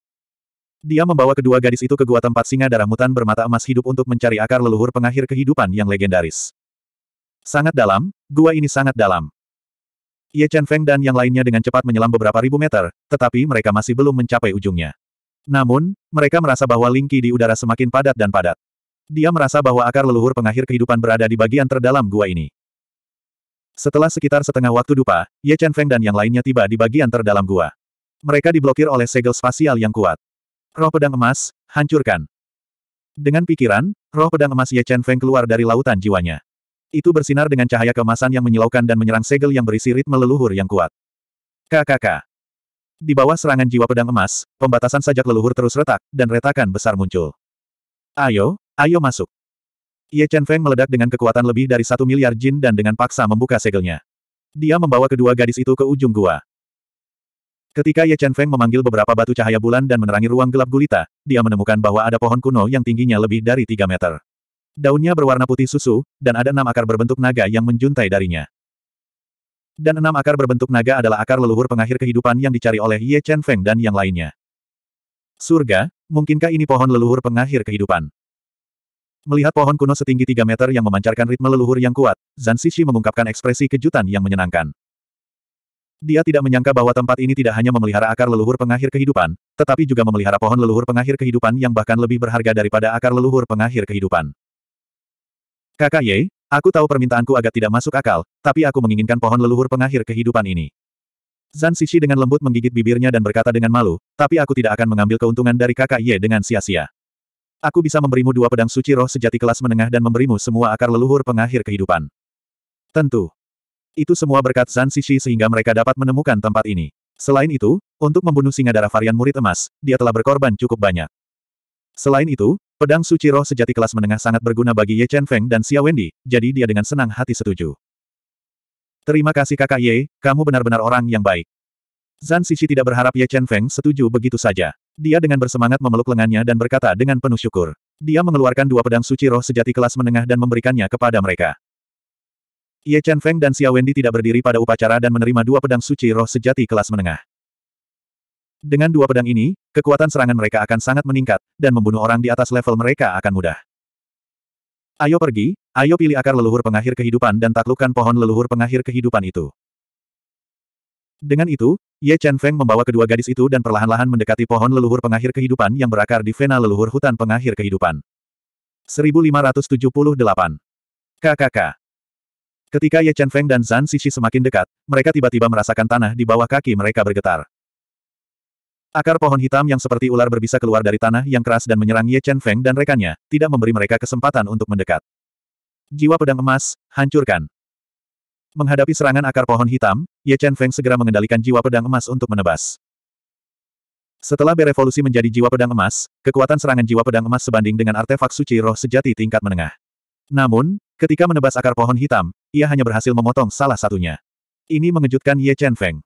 Dia membawa kedua gadis itu ke gua tempat singa darah mutan bermata emas hidup untuk mencari akar leluhur pengakhir kehidupan yang legendaris. Sangat dalam, gua ini sangat dalam. Ye Chen Feng dan yang lainnya dengan cepat menyelam beberapa ribu meter, tetapi mereka masih belum mencapai ujungnya. Namun, mereka merasa bahwa lingki di udara semakin padat dan padat. Dia merasa bahwa akar leluhur pengakhir kehidupan berada di bagian terdalam gua ini. Setelah sekitar setengah waktu dupa, Ye Chen Feng dan yang lainnya tiba di bagian terdalam gua. Mereka diblokir oleh segel spasial yang kuat. Roh pedang emas, hancurkan. Dengan pikiran, roh pedang emas Ye Chen Feng keluar dari lautan jiwanya. Itu bersinar dengan cahaya kemasan yang menyilaukan dan menyerang segel yang berisi ritme leluhur yang kuat. KKK. Di bawah serangan jiwa pedang emas, pembatasan sajak leluhur terus retak, dan retakan besar muncul. Ayo, ayo masuk. Ye Chen Feng meledak dengan kekuatan lebih dari satu miliar jin dan dengan paksa membuka segelnya. Dia membawa kedua gadis itu ke ujung gua. Ketika Ye Chen Feng memanggil beberapa batu cahaya bulan dan menerangi ruang gelap gulita, dia menemukan bahwa ada pohon kuno yang tingginya lebih dari tiga meter. Daunnya berwarna putih susu, dan ada enam akar berbentuk naga yang menjuntai darinya. Dan enam akar berbentuk naga adalah akar leluhur pengakhir kehidupan yang dicari oleh Ye Chen Feng dan yang lainnya. Surga, mungkinkah ini pohon leluhur pengakhir kehidupan? Melihat pohon kuno setinggi 3 meter yang memancarkan ritme leluhur yang kuat, Zan Shishi mengungkapkan ekspresi kejutan yang menyenangkan. Dia tidak menyangka bahwa tempat ini tidak hanya memelihara akar leluhur pengakhir kehidupan, tetapi juga memelihara pohon leluhur pengakhir kehidupan yang bahkan lebih berharga daripada akar leluhur pengakhir kehidupan. Kakak Ye, Aku tahu permintaanku agak tidak masuk akal, tapi aku menginginkan pohon leluhur pengakhir kehidupan ini. Zan Sisi dengan lembut menggigit bibirnya dan berkata dengan malu, tapi aku tidak akan mengambil keuntungan dari kakak Ye dengan sia-sia. Aku bisa memberimu dua pedang suci roh sejati kelas menengah dan memberimu semua akar leluhur pengakhir kehidupan. Tentu. Itu semua berkat Zan Sisi sehingga mereka dapat menemukan tempat ini. Selain itu, untuk membunuh singa darah varian murid emas, dia telah berkorban cukup banyak. Selain itu, pedang suci roh sejati kelas menengah sangat berguna bagi Ye Chen Feng dan Xia Wendy, jadi dia dengan senang hati setuju. Terima kasih kakak Ye, kamu benar-benar orang yang baik. Zan Sisi tidak berharap Ye Chen Feng setuju begitu saja. Dia dengan bersemangat memeluk lengannya dan berkata dengan penuh syukur. Dia mengeluarkan dua pedang suci roh sejati kelas menengah dan memberikannya kepada mereka. Ye Chen Feng dan Xia Wendy tidak berdiri pada upacara dan menerima dua pedang suci roh sejati kelas menengah. Dengan dua pedang ini, kekuatan serangan mereka akan sangat meningkat, dan membunuh orang di atas level mereka akan mudah. Ayo pergi, ayo pilih akar leluhur pengakhir kehidupan dan taklukkan pohon leluhur pengakhir kehidupan itu. Dengan itu, Ye Chen Feng membawa kedua gadis itu dan perlahan-lahan mendekati pohon leluhur pengakhir kehidupan yang berakar di vena leluhur hutan pengakhir kehidupan. 1578 KKK Ketika Ye Chen Feng dan Zan Sisi semakin dekat, mereka tiba-tiba merasakan tanah di bawah kaki mereka bergetar. Akar pohon hitam yang seperti ular berbisa keluar dari tanah yang keras dan menyerang Ye Chen Feng dan rekannya, tidak memberi mereka kesempatan untuk mendekat. Jiwa pedang emas, hancurkan. Menghadapi serangan akar pohon hitam, Ye Chen Feng segera mengendalikan jiwa pedang emas untuk menebas. Setelah berevolusi menjadi jiwa pedang emas, kekuatan serangan jiwa pedang emas sebanding dengan artefak suci roh sejati tingkat menengah. Namun, ketika menebas akar pohon hitam, ia hanya berhasil memotong salah satunya. Ini mengejutkan Ye Chen Feng.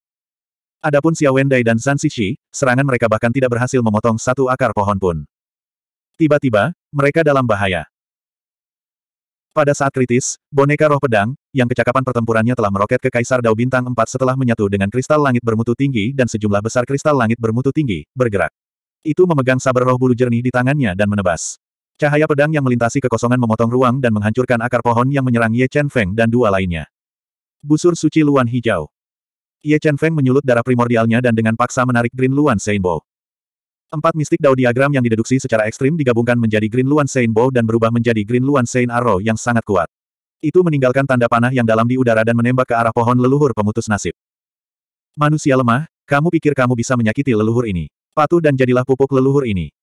Adapun Xiao Wendai dan San Xixi, serangan mereka bahkan tidak berhasil memotong satu akar pohon pun. Tiba-tiba, mereka dalam bahaya. Pada saat kritis, boneka roh pedang, yang kecakapan pertempurannya telah meroket ke Kaisar Dao Bintang 4 setelah menyatu dengan kristal langit bermutu tinggi dan sejumlah besar kristal langit bermutu tinggi, bergerak. Itu memegang saber roh bulu jernih di tangannya dan menebas. Cahaya pedang yang melintasi kekosongan memotong ruang dan menghancurkan akar pohon yang menyerang Ye Chen Feng dan dua lainnya. Busur suci luan hijau. Ye Chen Feng menyulut darah primordialnya dan dengan paksa menarik Green Luan Seinbo. Empat mistik Dao diagram yang dideduksi secara ekstrim digabungkan menjadi Green Luan Seinbo dan berubah menjadi Green Luan Sein Arrow yang sangat kuat. Itu meninggalkan tanda panah yang dalam di udara dan menembak ke arah pohon leluhur pemutus nasib. Manusia lemah, kamu pikir kamu bisa menyakiti leluhur ini. Patuh dan jadilah pupuk leluhur ini.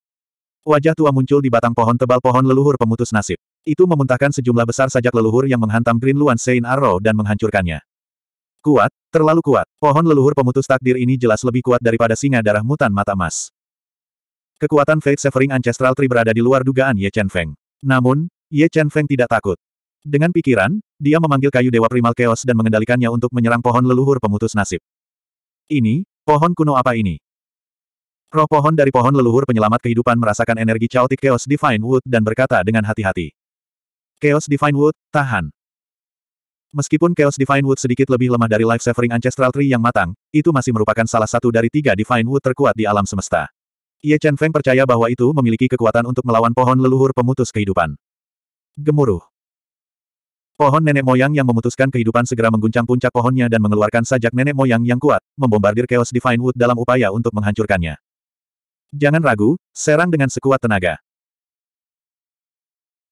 Wajah tua muncul di batang pohon tebal pohon leluhur pemutus nasib. Itu memuntahkan sejumlah besar sajak leluhur yang menghantam Green Luan Sein Arrow dan menghancurkannya. Kuat, terlalu kuat. Pohon leluhur pemutus takdir ini jelas lebih kuat daripada singa darah mutan mata emas. Kekuatan Fate Severing Ancestral Tree berada di luar dugaan Ye Chen Feng. Namun, Ye Chen Feng tidak takut. Dengan pikiran, dia memanggil kayu Dewa Primal Chaos dan mengendalikannya untuk menyerang pohon leluhur pemutus nasib. Ini, pohon kuno apa ini? Roh pohon dari pohon leluhur penyelamat kehidupan merasakan energi chaotic Chaos Divine Wood dan berkata dengan hati-hati. Chaos Divine Wood, tahan. Meskipun Chaos Divine Wood sedikit lebih lemah dari life Severing Ancestral Tree yang matang, itu masih merupakan salah satu dari tiga Divine Wood terkuat di alam semesta. Ye Chen Feng percaya bahwa itu memiliki kekuatan untuk melawan pohon leluhur pemutus kehidupan. Gemuruh. Pohon nenek moyang yang memutuskan kehidupan segera mengguncang puncak pohonnya dan mengeluarkan sajak nenek moyang yang kuat, membombardir Chaos Divine Wood dalam upaya untuk menghancurkannya. Jangan ragu, serang dengan sekuat tenaga.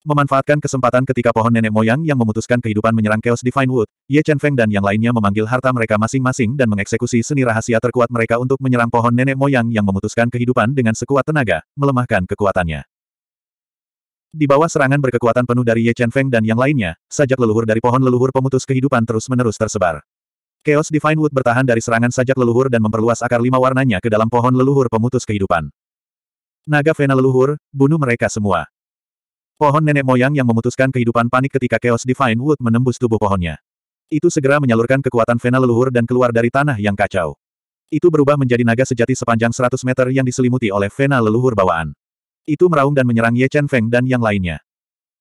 Memanfaatkan kesempatan ketika pohon nenek moyang yang memutuskan kehidupan menyerang Chaos Divine Wood, Ye Chen Feng dan yang lainnya memanggil harta mereka masing-masing dan mengeksekusi seni rahasia terkuat mereka untuk menyerang pohon nenek moyang yang memutuskan kehidupan dengan sekuat tenaga, melemahkan kekuatannya. Di bawah serangan berkekuatan penuh dari Ye Chen Feng dan yang lainnya, sajak leluhur dari pohon leluhur pemutus kehidupan terus-menerus tersebar. Chaos Divine Wood bertahan dari serangan sajak leluhur dan memperluas akar lima warnanya ke dalam pohon leluhur pemutus kehidupan. Naga Vena leluhur, bunuh mereka semua. Pohon nenek moyang yang memutuskan kehidupan panik ketika Chaos Divine Wood menembus tubuh pohonnya. Itu segera menyalurkan kekuatan Vena leluhur dan keluar dari tanah yang kacau. Itu berubah menjadi naga sejati sepanjang 100 meter yang diselimuti oleh Vena leluhur bawaan. Itu meraung dan menyerang Ye Chen Feng dan yang lainnya.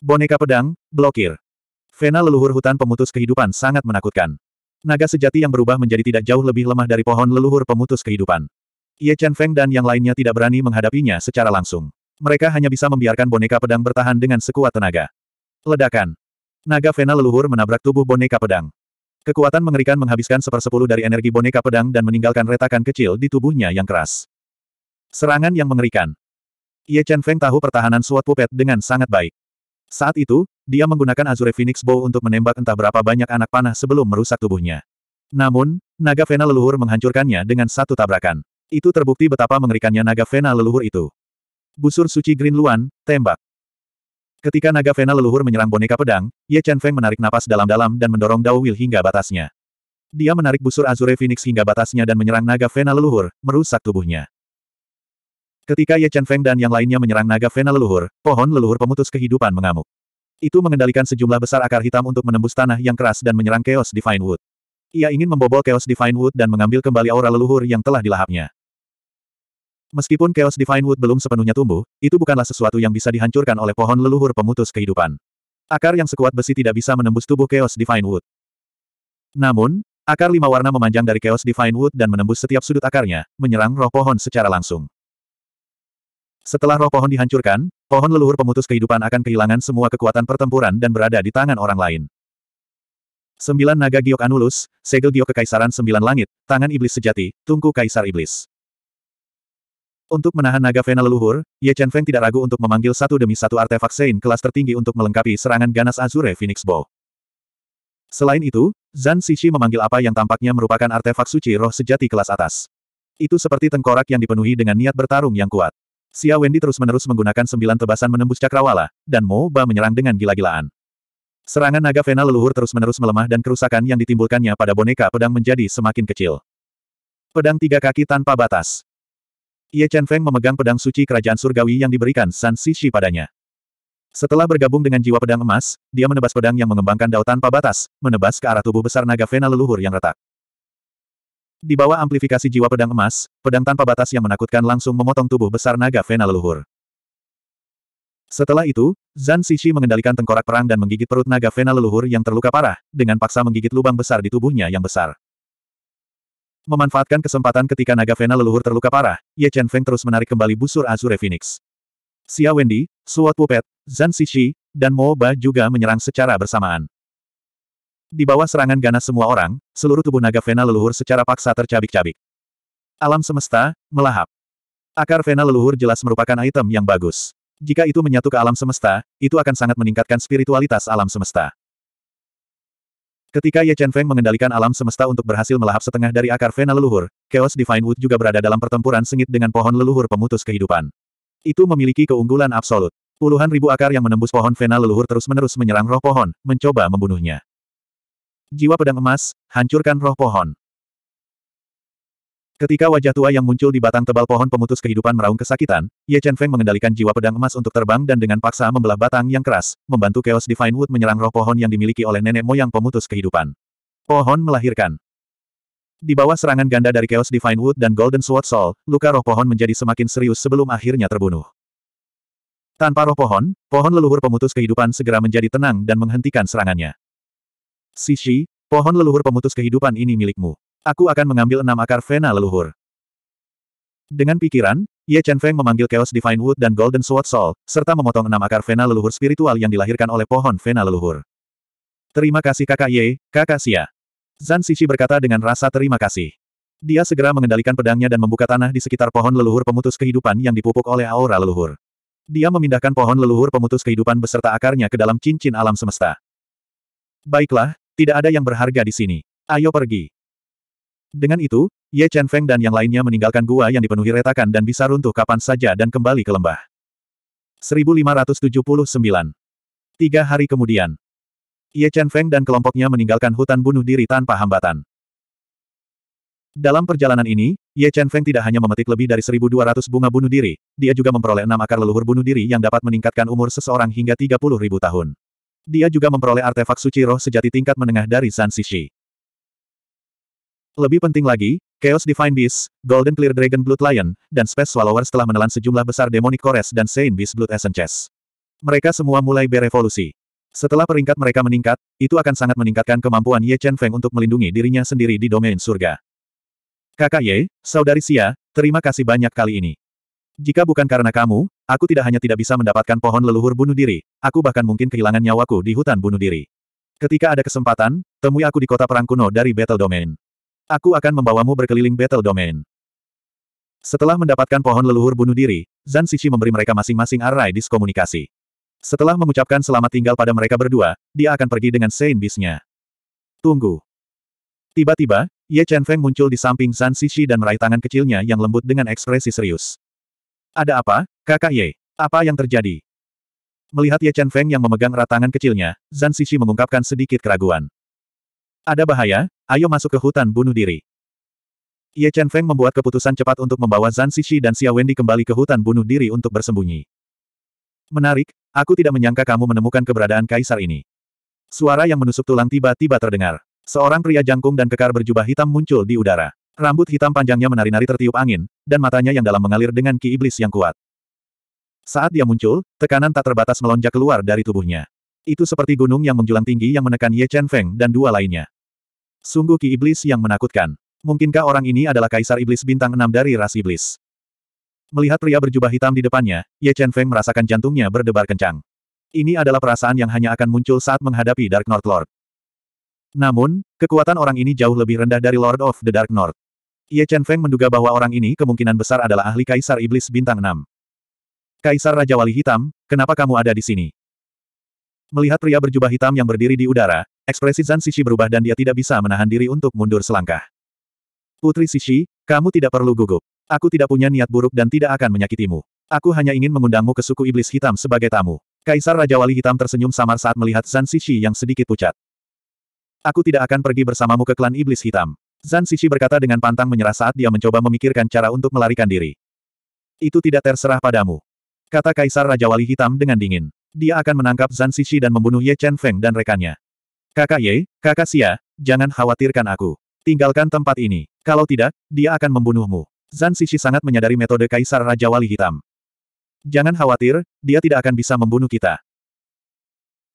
Boneka pedang, blokir. Vena leluhur hutan pemutus kehidupan sangat menakutkan. Naga sejati yang berubah menjadi tidak jauh lebih lemah dari pohon leluhur pemutus kehidupan. Ye Chen Feng dan yang lainnya tidak berani menghadapinya secara langsung mereka hanya bisa membiarkan boneka pedang bertahan dengan sekuat tenaga. Ledakan. Naga Vena leluhur menabrak tubuh boneka pedang. Kekuatan mengerikan menghabiskan sepersepuluh dari energi boneka pedang dan meninggalkan retakan kecil di tubuhnya yang keras. Serangan yang mengerikan. Ye Chen Feng tahu pertahanan suat pupet dengan sangat baik. Saat itu, dia menggunakan Azure Phoenix Bow untuk menembak entah berapa banyak anak panah sebelum merusak tubuhnya. Namun, naga Vena leluhur menghancurkannya dengan satu tabrakan. Itu terbukti betapa mengerikannya naga Vena leluhur itu. Busur suci Green Luan, tembak. Ketika naga Vena leluhur menyerang boneka pedang, Ye Chen Feng menarik napas dalam-dalam dan mendorong Dao Will hingga batasnya. Dia menarik busur Azure Phoenix hingga batasnya dan menyerang naga Vena leluhur, merusak tubuhnya. Ketika Ye Chen Feng dan yang lainnya menyerang naga Vena leluhur, pohon leluhur pemutus kehidupan mengamuk. Itu mengendalikan sejumlah besar akar hitam untuk menembus tanah yang keras dan menyerang Chaos Divine Wood. Ia ingin membobol Chaos Divine Wood dan mengambil kembali aura leluhur yang telah dilahapnya. Meskipun Chaos Divine Wood belum sepenuhnya tumbuh, itu bukanlah sesuatu yang bisa dihancurkan oleh pohon leluhur pemutus kehidupan. Akar yang sekuat besi tidak bisa menembus tubuh Chaos Divine Wood. Namun, akar lima warna memanjang dari Chaos Divine Wood dan menembus setiap sudut akarnya, menyerang roh pohon secara langsung. Setelah roh pohon dihancurkan, pohon leluhur pemutus kehidupan akan kehilangan semua kekuatan pertempuran dan berada di tangan orang lain. Sembilan naga giok Anulus, segel giok kekaisaran sembilan langit, tangan iblis sejati, tungku kaisar iblis. Untuk menahan naga Vena leluhur, Ye Chen Feng tidak ragu untuk memanggil satu demi satu artefak Sein kelas tertinggi untuk melengkapi serangan ganas Azure Phoenix Bow. Selain itu, Zan Shishi memanggil apa yang tampaknya merupakan artefak suci roh sejati kelas atas. Itu seperti tengkorak yang dipenuhi dengan niat bertarung yang kuat. Xia Wendy terus-menerus menggunakan sembilan tebasan menembus cakrawala, dan Mo Ba menyerang dengan gila-gilaan. Serangan naga Vena leluhur terus-menerus melemah dan kerusakan yang ditimbulkannya pada boneka pedang menjadi semakin kecil. Pedang tiga kaki tanpa batas. Ye Chen Feng memegang pedang suci kerajaan surgawi yang diberikan San Shishi padanya. Setelah bergabung dengan jiwa pedang emas, dia menebas pedang yang mengembangkan dao tanpa batas, menebas ke arah tubuh besar naga Vena leluhur yang retak. Di bawah amplifikasi jiwa pedang emas, pedang tanpa batas yang menakutkan langsung memotong tubuh besar naga Vena leluhur. Setelah itu, Zan Sishi mengendalikan tengkorak perang dan menggigit perut naga Vena leluhur yang terluka parah, dengan paksa menggigit lubang besar di tubuhnya yang besar. Memanfaatkan kesempatan ketika naga Vena leluhur terluka parah, Ye Chen Feng terus menarik kembali busur Azure Phoenix. Xia Wendy, Suat Pupet, Zhan Shishi, dan Mo Ba juga menyerang secara bersamaan. Di bawah serangan ganas semua orang, seluruh tubuh naga Vena leluhur secara paksa tercabik-cabik. Alam semesta, melahap. Akar Vena leluhur jelas merupakan item yang bagus. Jika itu menyatu ke alam semesta, itu akan sangat meningkatkan spiritualitas alam semesta. Ketika Ye Chen Feng mengendalikan alam semesta untuk berhasil melahap setengah dari akar Vena leluhur, Chaos Divine Wood juga berada dalam pertempuran sengit dengan pohon leluhur pemutus kehidupan. Itu memiliki keunggulan absolut. Puluhan ribu akar yang menembus pohon Vena leluhur terus-menerus menyerang roh pohon, mencoba membunuhnya. Jiwa pedang emas, hancurkan roh pohon. Ketika wajah tua yang muncul di batang tebal pohon pemutus kehidupan meraung kesakitan, Ye Chen Feng mengendalikan jiwa pedang emas untuk terbang dan dengan paksa membelah batang yang keras, membantu Chaos Divine Wood menyerang roh pohon yang dimiliki oleh nenek moyang pemutus kehidupan. Pohon melahirkan. Di bawah serangan ganda dari Chaos Divine Wood dan Golden Sword Soul, luka roh pohon menjadi semakin serius sebelum akhirnya terbunuh. Tanpa roh pohon, pohon leluhur pemutus kehidupan segera menjadi tenang dan menghentikan serangannya. Sishi, pohon leluhur pemutus kehidupan ini milikmu. Aku akan mengambil enam akar Vena leluhur. Dengan pikiran, Ye Chen Feng memanggil Chaos Divine Wood dan Golden Sword Soul, serta memotong enam akar Vena leluhur spiritual yang dilahirkan oleh pohon Vena leluhur. Terima kasih kakak Ye, kakak Xia. Zan Sisi berkata dengan rasa terima kasih. Dia segera mengendalikan pedangnya dan membuka tanah di sekitar pohon leluhur pemutus kehidupan yang dipupuk oleh aura leluhur. Dia memindahkan pohon leluhur pemutus kehidupan beserta akarnya ke dalam cincin alam semesta. Baiklah, tidak ada yang berharga di sini. Ayo pergi. Dengan itu, Ye Chen Feng dan yang lainnya meninggalkan gua yang dipenuhi retakan dan bisa runtuh kapan saja dan kembali ke lembah. 1579. Tiga hari kemudian. Ye Chen Feng dan kelompoknya meninggalkan hutan bunuh diri tanpa hambatan. Dalam perjalanan ini, Ye Chen Feng tidak hanya memetik lebih dari 1.200 bunga bunuh diri, dia juga memperoleh enam akar leluhur bunuh diri yang dapat meningkatkan umur seseorang hingga 30.000 tahun. Dia juga memperoleh artefak suci roh sejati tingkat menengah dari San Shishi. Lebih penting lagi, Chaos Divine Beast, Golden Clear Dragon Blood Lion, dan Space Swallowers telah menelan sejumlah besar Demonic cores dan Saint Beast Blood Essences. Mereka semua mulai berevolusi. Setelah peringkat mereka meningkat, itu akan sangat meningkatkan kemampuan Ye Chen Feng untuk melindungi dirinya sendiri di domain surga. Kakak Ye, Saudari Xia, terima kasih banyak kali ini. Jika bukan karena kamu, aku tidak hanya tidak bisa mendapatkan pohon leluhur bunuh diri, aku bahkan mungkin kehilangan nyawaku di hutan bunuh diri. Ketika ada kesempatan, temui aku di kota perang kuno dari Battle Domain. Aku akan membawamu berkeliling Battle Domain. Setelah mendapatkan pohon leluhur bunuh diri, Zan Sishi memberi mereka masing-masing arai diskomunikasi. Setelah mengucapkan selamat tinggal pada mereka berdua, dia akan pergi dengan Sein Bisnya. Tunggu. Tiba-tiba, Ye Chen Feng muncul di samping Zan Sishi dan meraih tangan kecilnya yang lembut dengan ekspresi serius. Ada apa, kakak Ye? Apa yang terjadi? Melihat Ye Chen Feng yang memegang erat tangan kecilnya, Zan Sishi mengungkapkan sedikit keraguan. Ada bahaya, ayo masuk ke hutan bunuh diri. Ye Chen Feng membuat keputusan cepat untuk membawa Zhan Shishi dan Xia Wendy kembali ke hutan bunuh diri untuk bersembunyi. Menarik, aku tidak menyangka kamu menemukan keberadaan kaisar ini. Suara yang menusuk tulang tiba-tiba terdengar. Seorang pria jangkung dan kekar berjubah hitam muncul di udara. Rambut hitam panjangnya menari-nari tertiup angin, dan matanya yang dalam mengalir dengan ki iblis yang kuat. Saat dia muncul, tekanan tak terbatas melonjak keluar dari tubuhnya. Itu seperti gunung yang menjulang tinggi yang menekan Ye Chen Feng dan dua lainnya. Sungguh ki iblis yang menakutkan. Mungkinkah orang ini adalah kaisar iblis bintang enam dari ras iblis? Melihat pria berjubah hitam di depannya, Ye Chen Feng merasakan jantungnya berdebar kencang. Ini adalah perasaan yang hanya akan muncul saat menghadapi Dark North Lord. Namun, kekuatan orang ini jauh lebih rendah dari Lord of the Dark North. Ye Chen Feng menduga bahwa orang ini kemungkinan besar adalah ahli kaisar iblis bintang Enam. Kaisar Raja Wali Hitam, kenapa kamu ada di sini? Melihat pria berjubah hitam yang berdiri di udara, ekspresi Zan Sishi berubah dan dia tidak bisa menahan diri untuk mundur selangkah. Putri Sishi, kamu tidak perlu gugup. Aku tidak punya niat buruk dan tidak akan menyakitimu. Aku hanya ingin mengundangmu ke suku iblis hitam sebagai tamu. Kaisar Raja Wali Hitam tersenyum samar saat melihat Zan Sishi yang sedikit pucat. Aku tidak akan pergi bersamamu ke klan iblis hitam. Zan Sishi berkata dengan pantang menyerah saat dia mencoba memikirkan cara untuk melarikan diri. Itu tidak terserah padamu. Kata Kaisar Raja Wali Hitam dengan dingin. Dia akan menangkap Zan Sishi dan membunuh Ye Chen Feng dan rekannya. Kakak Ye, kakak Xia, jangan khawatirkan aku. Tinggalkan tempat ini. Kalau tidak, dia akan membunuhmu. Zan Sishi sangat menyadari metode Kaisar Raja Wali Hitam. Jangan khawatir, dia tidak akan bisa membunuh kita.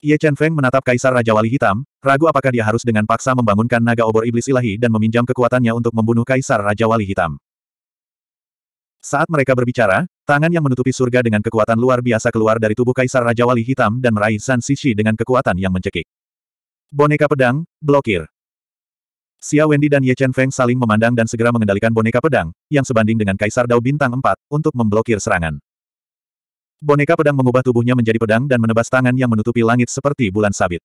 Ye Chen Feng menatap Kaisar Raja Wali Hitam, ragu apakah dia harus dengan paksa membangunkan naga obor iblis ilahi dan meminjam kekuatannya untuk membunuh Kaisar Raja Wali Hitam. Saat mereka berbicara, tangan yang menutupi surga dengan kekuatan luar biasa keluar dari tubuh Kaisar Raja Wali Hitam dan meraih San Shishi dengan kekuatan yang mencekik. Boneka pedang, blokir. Xia Wendy dan Ye Chen Feng saling memandang dan segera mengendalikan boneka pedang, yang sebanding dengan Kaisar Dao Bintang 4, untuk memblokir serangan. Boneka pedang mengubah tubuhnya menjadi pedang dan menebas tangan yang menutupi langit seperti bulan sabit.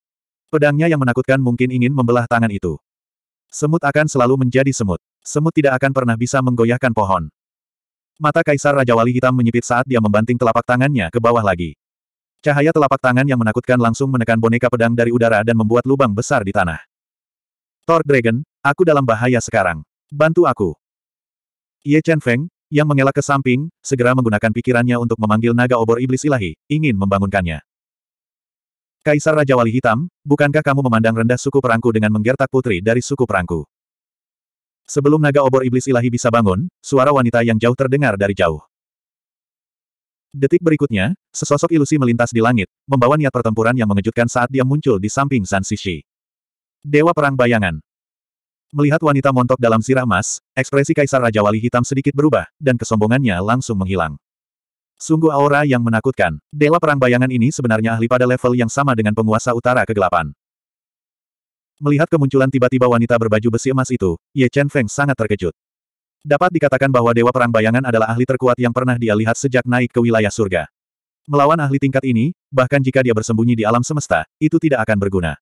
Pedangnya yang menakutkan mungkin ingin membelah tangan itu. Semut akan selalu menjadi semut. Semut tidak akan pernah bisa menggoyahkan pohon. Mata Kaisar Raja Wali Hitam menyipit saat dia membanting telapak tangannya ke bawah lagi. Cahaya telapak tangan yang menakutkan langsung menekan boneka pedang dari udara dan membuat lubang besar di tanah. Thor Dragon, aku dalam bahaya sekarang. Bantu aku. Ye Chen Feng, yang mengelak ke samping, segera menggunakan pikirannya untuk memanggil naga obor iblis ilahi, ingin membangunkannya. Kaisar Raja Wali Hitam, bukankah kamu memandang rendah suku perangku dengan menggertak putri dari suku perangku? Sebelum naga obor iblis ilahi bisa bangun, suara wanita yang jauh terdengar dari jauh. Detik berikutnya, sesosok ilusi melintas di langit, membawa niat pertempuran yang mengejutkan saat dia muncul di samping San Sishi. Dewa Perang Bayangan Melihat wanita montok dalam sirah emas, ekspresi Kaisar Raja Wali Hitam sedikit berubah, dan kesombongannya langsung menghilang. Sungguh aura yang menakutkan. Dewa Perang Bayangan ini sebenarnya ahli pada level yang sama dengan penguasa utara kegelapan. Melihat kemunculan tiba-tiba wanita berbaju besi emas itu, Ye Chen Feng sangat terkejut. Dapat dikatakan bahwa Dewa Perang Bayangan adalah ahli terkuat yang pernah dia lihat sejak naik ke wilayah surga. Melawan ahli tingkat ini, bahkan jika dia bersembunyi di alam semesta, itu tidak akan berguna.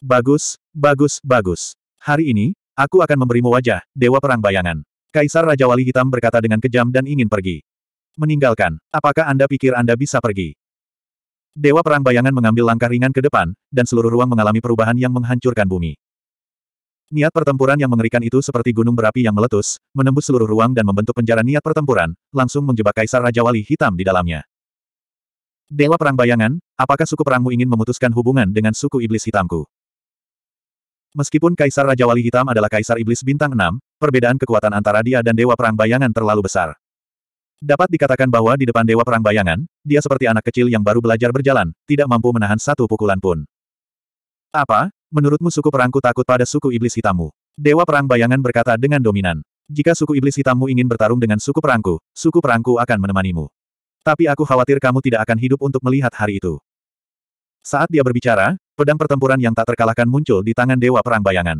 Bagus, bagus, bagus. Hari ini, aku akan memberimu wajah, Dewa Perang Bayangan. Kaisar Raja Wali Hitam berkata dengan kejam dan ingin pergi. Meninggalkan, apakah Anda pikir Anda bisa pergi? Dewa Perang Bayangan mengambil langkah ringan ke depan, dan seluruh ruang mengalami perubahan yang menghancurkan bumi. Niat pertempuran yang mengerikan itu seperti gunung berapi yang meletus, menembus seluruh ruang dan membentuk penjara niat pertempuran, langsung menjebak Kaisar Raja Wali Hitam di dalamnya. Dewa Perang Bayangan, apakah suku perangmu ingin memutuskan hubungan dengan suku Iblis Hitamku? Meskipun Kaisar Raja Wali Hitam adalah Kaisar Iblis Bintang 6, perbedaan kekuatan antara dia dan Dewa Perang Bayangan terlalu besar. Dapat dikatakan bahwa di depan Dewa Perang Bayangan, dia seperti anak kecil yang baru belajar berjalan, tidak mampu menahan satu pukulan pun. Apa? Menurutmu suku perangku takut pada suku iblis hitammu? Dewa Perang Bayangan berkata dengan dominan. Jika suku iblis hitammu ingin bertarung dengan suku perangku, suku perangku akan menemanimu. Tapi aku khawatir kamu tidak akan hidup untuk melihat hari itu. Saat dia berbicara, pedang pertempuran yang tak terkalahkan muncul di tangan Dewa Perang Bayangan.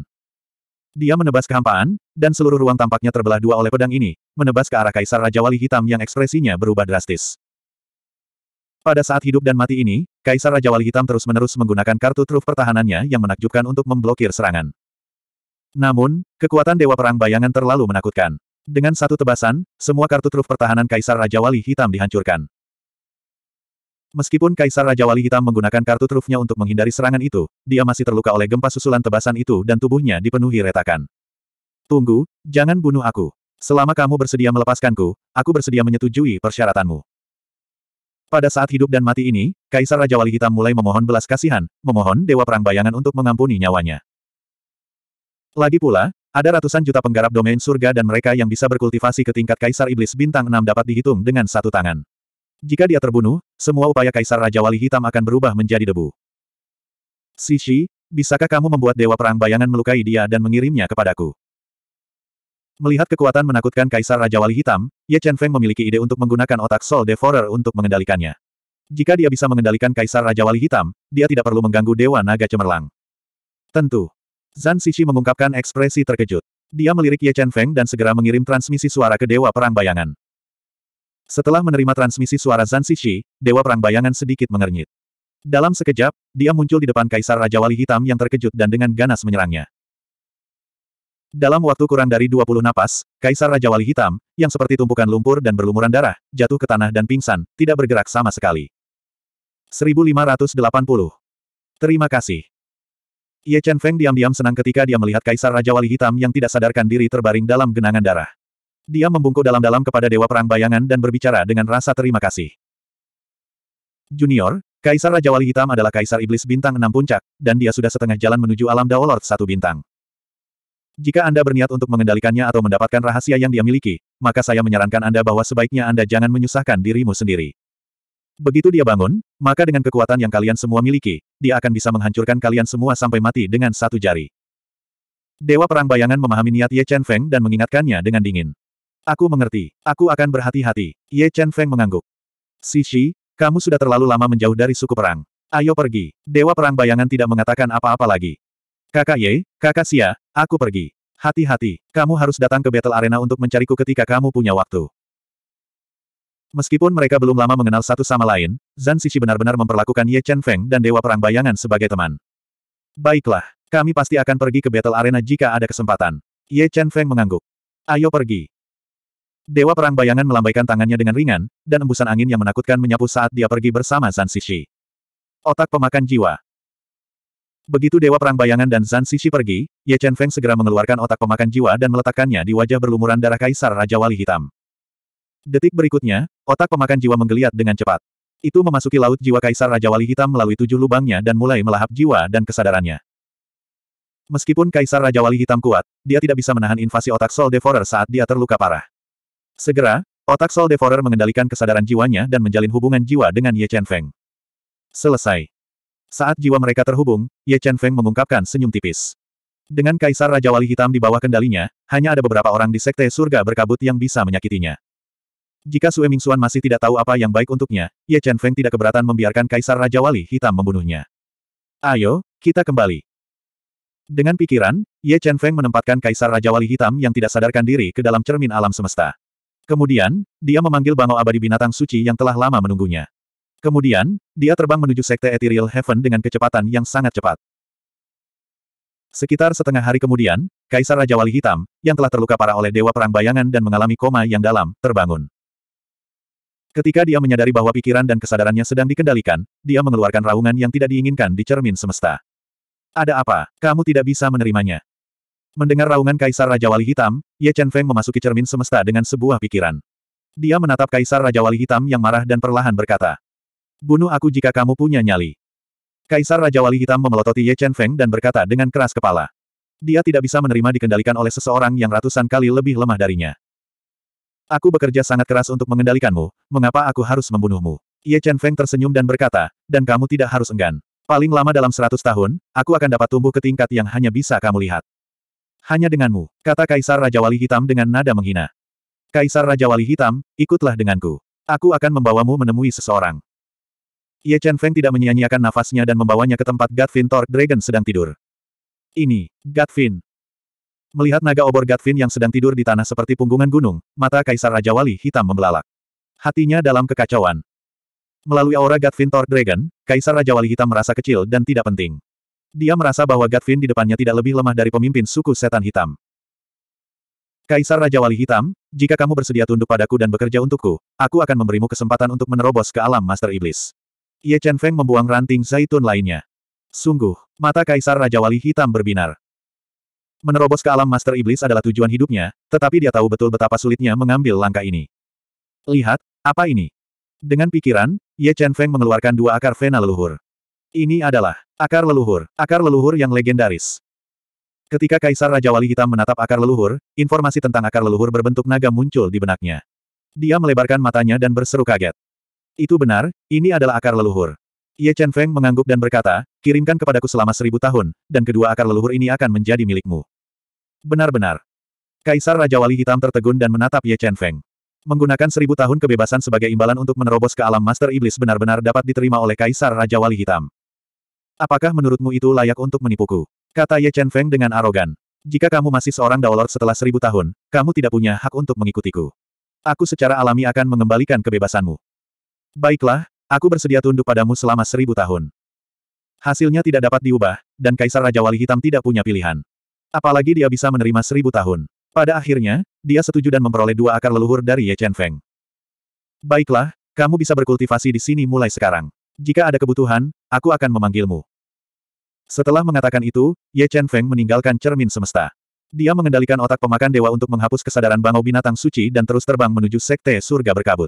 Dia menebas kehampaan, dan seluruh ruang tampaknya terbelah dua oleh pedang ini, menebas ke arah Kaisar Raja Wali Hitam yang ekspresinya berubah drastis. Pada saat hidup dan mati ini, Kaisar Raja Wali Hitam terus-menerus menggunakan kartu truf pertahanannya yang menakjubkan untuk memblokir serangan. Namun, kekuatan Dewa Perang Bayangan terlalu menakutkan. Dengan satu tebasan, semua kartu truf pertahanan Kaisar Raja Wali Hitam dihancurkan. Meskipun Kaisar Raja Wali Hitam menggunakan kartu trufnya untuk menghindari serangan itu, dia masih terluka oleh gempa susulan tebasan itu dan tubuhnya dipenuhi retakan. Tunggu, jangan bunuh aku. Selama kamu bersedia melepaskanku, aku bersedia menyetujui persyaratanmu. Pada saat hidup dan mati ini, Kaisar Raja Wali Hitam mulai memohon belas kasihan, memohon Dewa Perang Bayangan untuk mengampuni nyawanya. Lagi pula, ada ratusan juta penggarap domain surga dan mereka yang bisa berkultivasi ke tingkat Kaisar Iblis Bintang 6 dapat dihitung dengan satu tangan. Jika dia terbunuh, semua upaya Kaisar Raja Wali Hitam akan berubah menjadi debu. Sisi, bisakah kamu membuat Dewa Perang Bayangan melukai dia dan mengirimnya kepadaku? Melihat kekuatan menakutkan Kaisar Raja Wali Hitam, Ye Chen Feng memiliki ide untuk menggunakan otak Soul Devourer untuk mengendalikannya. Jika dia bisa mengendalikan Kaisar Raja Wali Hitam, dia tidak perlu mengganggu Dewa Naga Cemerlang. Tentu. Zan Sisi mengungkapkan ekspresi terkejut. Dia melirik Ye Chen Feng dan segera mengirim transmisi suara ke Dewa Perang Bayangan. Setelah menerima transmisi suara Zan Shishi, Dewa Perang Bayangan sedikit mengernyit. Dalam sekejap, dia muncul di depan Kaisar Raja Wali Hitam yang terkejut dan dengan ganas menyerangnya. Dalam waktu kurang dari 20 napas, Kaisar Raja Wali Hitam, yang seperti tumpukan lumpur dan berlumuran darah, jatuh ke tanah dan pingsan, tidak bergerak sama sekali. 1580. Terima kasih. Ye Chen Feng diam-diam senang ketika dia melihat Kaisar Raja Wali Hitam yang tidak sadarkan diri terbaring dalam genangan darah. Dia membungkuk dalam-dalam kepada Dewa Perang Bayangan dan berbicara dengan rasa terima kasih. Junior, Kaisar Raja Wali Hitam adalah Kaisar Iblis Bintang Enam Puncak, dan dia sudah setengah jalan menuju alam Daolord satu bintang. Jika Anda berniat untuk mengendalikannya atau mendapatkan rahasia yang dia miliki, maka saya menyarankan Anda bahwa sebaiknya Anda jangan menyusahkan dirimu sendiri. Begitu dia bangun, maka dengan kekuatan yang kalian semua miliki, dia akan bisa menghancurkan kalian semua sampai mati dengan satu jari. Dewa Perang Bayangan memahami niat Ye Chen Feng dan mengingatkannya dengan dingin. Aku mengerti. Aku akan berhati-hati. Ye Chen Feng mengangguk. Sisi, kamu sudah terlalu lama menjauh dari suku perang. Ayo pergi. Dewa perang bayangan tidak mengatakan apa-apa lagi. Kakak Ye, kakak Sia, aku pergi. Hati-hati, kamu harus datang ke Battle Arena untuk mencariku ketika kamu punya waktu. Meskipun mereka belum lama mengenal satu sama lain, Zan Sisi benar-benar memperlakukan Ye Chen Feng dan Dewa Perang Bayangan sebagai teman. Baiklah, kami pasti akan pergi ke Battle Arena jika ada kesempatan. Ye Chen Feng mengangguk. Ayo pergi, Dewa Perang Bayangan melambaikan tangannya dengan ringan, dan embusan angin yang menakutkan menyapu saat dia pergi bersama Zan Sishi. Otak pemakan jiwa. Begitu Dewa Perang Bayangan dan Zan Sishi pergi, Ye Chen Feng segera mengeluarkan otak pemakan jiwa dan meletakkannya di wajah berlumuran darah Kaisar Raja Wali Hitam. Detik berikutnya, otak pemakan jiwa menggeliat dengan cepat. Itu memasuki laut jiwa Kaisar Raja Wali Hitam melalui tujuh lubangnya dan mulai melahap jiwa dan kesadarannya. Meskipun Kaisar Raja Wali Hitam kuat, dia tidak bisa menahan invasi otak Soul Devourer saat dia terluka parah. Segera, otak Soul Devourer mengendalikan kesadaran jiwanya dan menjalin hubungan jiwa dengan Ye Chen Feng. Selesai. Saat jiwa mereka terhubung, Ye Chen Feng mengungkapkan senyum tipis. Dengan Kaisar Raja Wali Hitam di bawah kendalinya, hanya ada beberapa orang di Sekte Surga Berkabut yang bisa menyakitinya. Jika Sue Mingxuan masih tidak tahu apa yang baik untuknya, Ye Chen Feng tidak keberatan membiarkan Kaisar Raja Wali Hitam membunuhnya. Ayo, kita kembali. Dengan pikiran, Ye Chen Feng menempatkan Kaisar Raja Wali Hitam yang tidak sadarkan diri ke dalam cermin alam semesta. Kemudian, dia memanggil bangau abadi binatang suci yang telah lama menunggunya. Kemudian, dia terbang menuju sekte Ethereal Heaven dengan kecepatan yang sangat cepat. Sekitar setengah hari kemudian, Kaisar Raja Wali Hitam, yang telah terluka parah oleh Dewa Perang Bayangan dan mengalami koma yang dalam, terbangun. Ketika dia menyadari bahwa pikiran dan kesadarannya sedang dikendalikan, dia mengeluarkan raungan yang tidak diinginkan di cermin semesta. Ada apa? Kamu tidak bisa menerimanya. Mendengar raungan Kaisar Raja Wali Hitam, Ye Chen Feng memasuki cermin semesta dengan sebuah pikiran. Dia menatap Kaisar Raja Wali Hitam yang marah dan perlahan berkata, Bunuh aku jika kamu punya nyali. Kaisar Raja Wali Hitam memelototi Ye Chen Feng dan berkata dengan keras kepala. Dia tidak bisa menerima dikendalikan oleh seseorang yang ratusan kali lebih lemah darinya. Aku bekerja sangat keras untuk mengendalikanmu, mengapa aku harus membunuhmu? Ye Chen Feng tersenyum dan berkata, dan kamu tidak harus enggan. Paling lama dalam seratus tahun, aku akan dapat tumbuh ke tingkat yang hanya bisa kamu lihat. Hanya denganmu, kata Kaisar Raja Wali Hitam dengan nada menghina. Kaisar Raja Wali Hitam, ikutlah denganku. Aku akan membawamu menemui seseorang. Ye Chen Feng tidak menyia-nyiakan nafasnya dan membawanya ke tempat Gatvin Thor Dragon sedang tidur. Ini, Gatvin. Melihat naga obor Gatvin yang sedang tidur di tanah seperti punggungan gunung, mata Kaisar Raja Wali Hitam membelalak. Hatinya dalam kekacauan. Melalui aura Gatvin Thor Dragon, Kaisar Raja Wali Hitam merasa kecil dan tidak penting. Dia merasa bahwa Gatvin di depannya tidak lebih lemah dari pemimpin suku setan hitam. Kaisar Raja Wali Hitam, jika kamu bersedia tunduk padaku dan bekerja untukku, aku akan memberimu kesempatan untuk menerobos ke alam Master Iblis. Ye Chen Feng membuang ranting zaitun lainnya. Sungguh, mata Kaisar Raja Wali Hitam berbinar. Menerobos ke alam Master Iblis adalah tujuan hidupnya, tetapi dia tahu betul betapa sulitnya mengambil langkah ini. Lihat, apa ini? Dengan pikiran, Ye Chen Feng mengeluarkan dua akar vena leluhur. Ini adalah akar leluhur, akar leluhur yang legendaris. Ketika Kaisar Raja Wali Hitam menatap akar leluhur, informasi tentang akar leluhur berbentuk naga muncul di benaknya. Dia melebarkan matanya dan berseru kaget. Itu benar, ini adalah akar leluhur. Ye Chen Feng mengangguk dan berkata, kirimkan kepadaku selama seribu tahun, dan kedua akar leluhur ini akan menjadi milikmu. Benar-benar. Kaisar Raja Wali Hitam tertegun dan menatap Ye Chen Feng. Menggunakan seribu tahun kebebasan sebagai imbalan untuk menerobos ke alam Master Iblis benar-benar dapat diterima oleh Kaisar Raja Wali Hitam. Apakah menurutmu itu layak untuk menipuku? Kata Ye Chen Feng dengan arogan. Jika kamu masih seorang Daolord setelah seribu tahun, kamu tidak punya hak untuk mengikutiku. Aku secara alami akan mengembalikan kebebasanmu. Baiklah, aku bersedia tunduk padamu selama seribu tahun. Hasilnya tidak dapat diubah, dan Kaisar Raja Wali Hitam tidak punya pilihan. Apalagi dia bisa menerima seribu tahun. Pada akhirnya, dia setuju dan memperoleh dua akar leluhur dari Ye Chen Feng. Baiklah, kamu bisa berkultivasi di sini mulai sekarang. Jika ada kebutuhan, aku akan memanggilmu. Setelah mengatakan itu, Ye Chen Feng meninggalkan cermin semesta. Dia mengendalikan otak pemakan dewa untuk menghapus kesadaran bangau binatang suci dan terus terbang menuju sekte surga berkabut.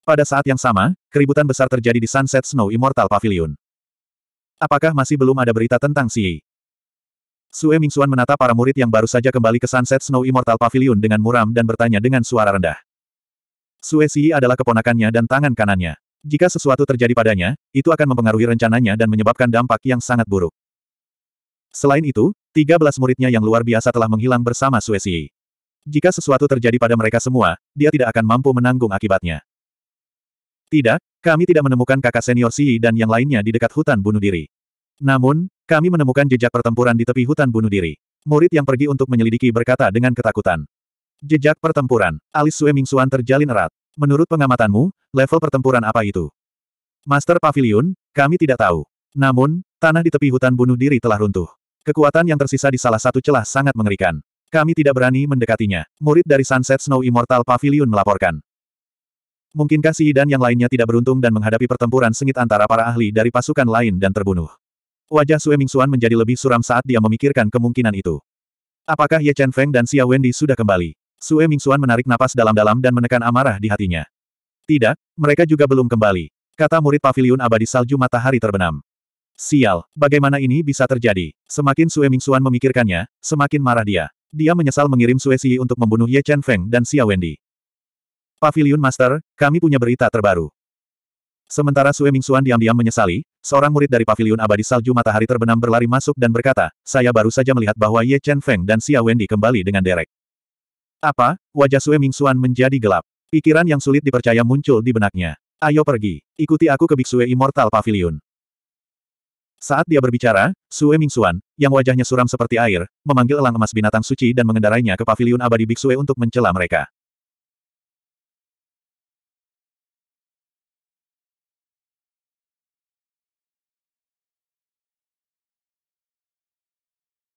Pada saat yang sama, keributan besar terjadi di Sunset Snow Immortal Pavilion. Apakah masih belum ada berita tentang Yi? Sue Mingxuan menatap para murid yang baru saja kembali ke Sunset Snow Immortal Pavilion dengan muram dan bertanya dengan suara rendah. Sue Si adalah keponakannya dan tangan kanannya. Jika sesuatu terjadi padanya, itu akan mempengaruhi rencananya dan menyebabkan dampak yang sangat buruk. Selain itu, 13 muridnya yang luar biasa telah menghilang bersama Suesi. Jika sesuatu terjadi pada mereka semua, dia tidak akan mampu menanggung akibatnya. Tidak, kami tidak menemukan kakak senior Si dan yang lainnya di dekat hutan bunuh diri. Namun, kami menemukan jejak pertempuran di tepi hutan bunuh diri. Murid yang pergi untuk menyelidiki berkata dengan ketakutan. Jejak pertempuran, alis Sue Mingxuan terjalin erat. Menurut pengamatanmu, level pertempuran apa itu? Master Pavilion, kami tidak tahu. Namun, tanah di tepi hutan bunuh diri telah runtuh. Kekuatan yang tersisa di salah satu celah sangat mengerikan. Kami tidak berani mendekatinya. Murid dari Sunset Snow Immortal Pavilion melaporkan. Mungkinkah si dan yang lainnya tidak beruntung dan menghadapi pertempuran sengit antara para ahli dari pasukan lain dan terbunuh? Wajah Sue Xuan menjadi lebih suram saat dia memikirkan kemungkinan itu. Apakah Ye Chen Feng dan Xia Wendy sudah kembali? Sue Mingxuan menarik napas dalam-dalam dan menekan amarah di hatinya. Tidak, mereka juga belum kembali. Kata murid pavilion abadi salju matahari terbenam. Sial, bagaimana ini bisa terjadi? Semakin Sue Mingxuan memikirkannya, semakin marah dia. Dia menyesal mengirim Sue Xi untuk membunuh Ye Chen Feng dan Xia Wendy. Pavilion Master, kami punya berita terbaru. Sementara Sue Mingxuan diam-diam menyesali, seorang murid dari pavilion abadi salju matahari terbenam berlari masuk dan berkata, saya baru saja melihat bahwa Ye Chen Feng dan Xia Wendy kembali dengan derek. Apa? Wajah Sue Mingxuan menjadi gelap. Pikiran yang sulit dipercaya muncul di benaknya. Ayo pergi. Ikuti aku ke Biksue Immortal Pavilion. Saat dia berbicara, Sue Mingxuan, yang wajahnya suram seperti air, memanggil elang emas binatang suci dan mengendarainya ke Pavilion abadi Biksue untuk mencela mereka.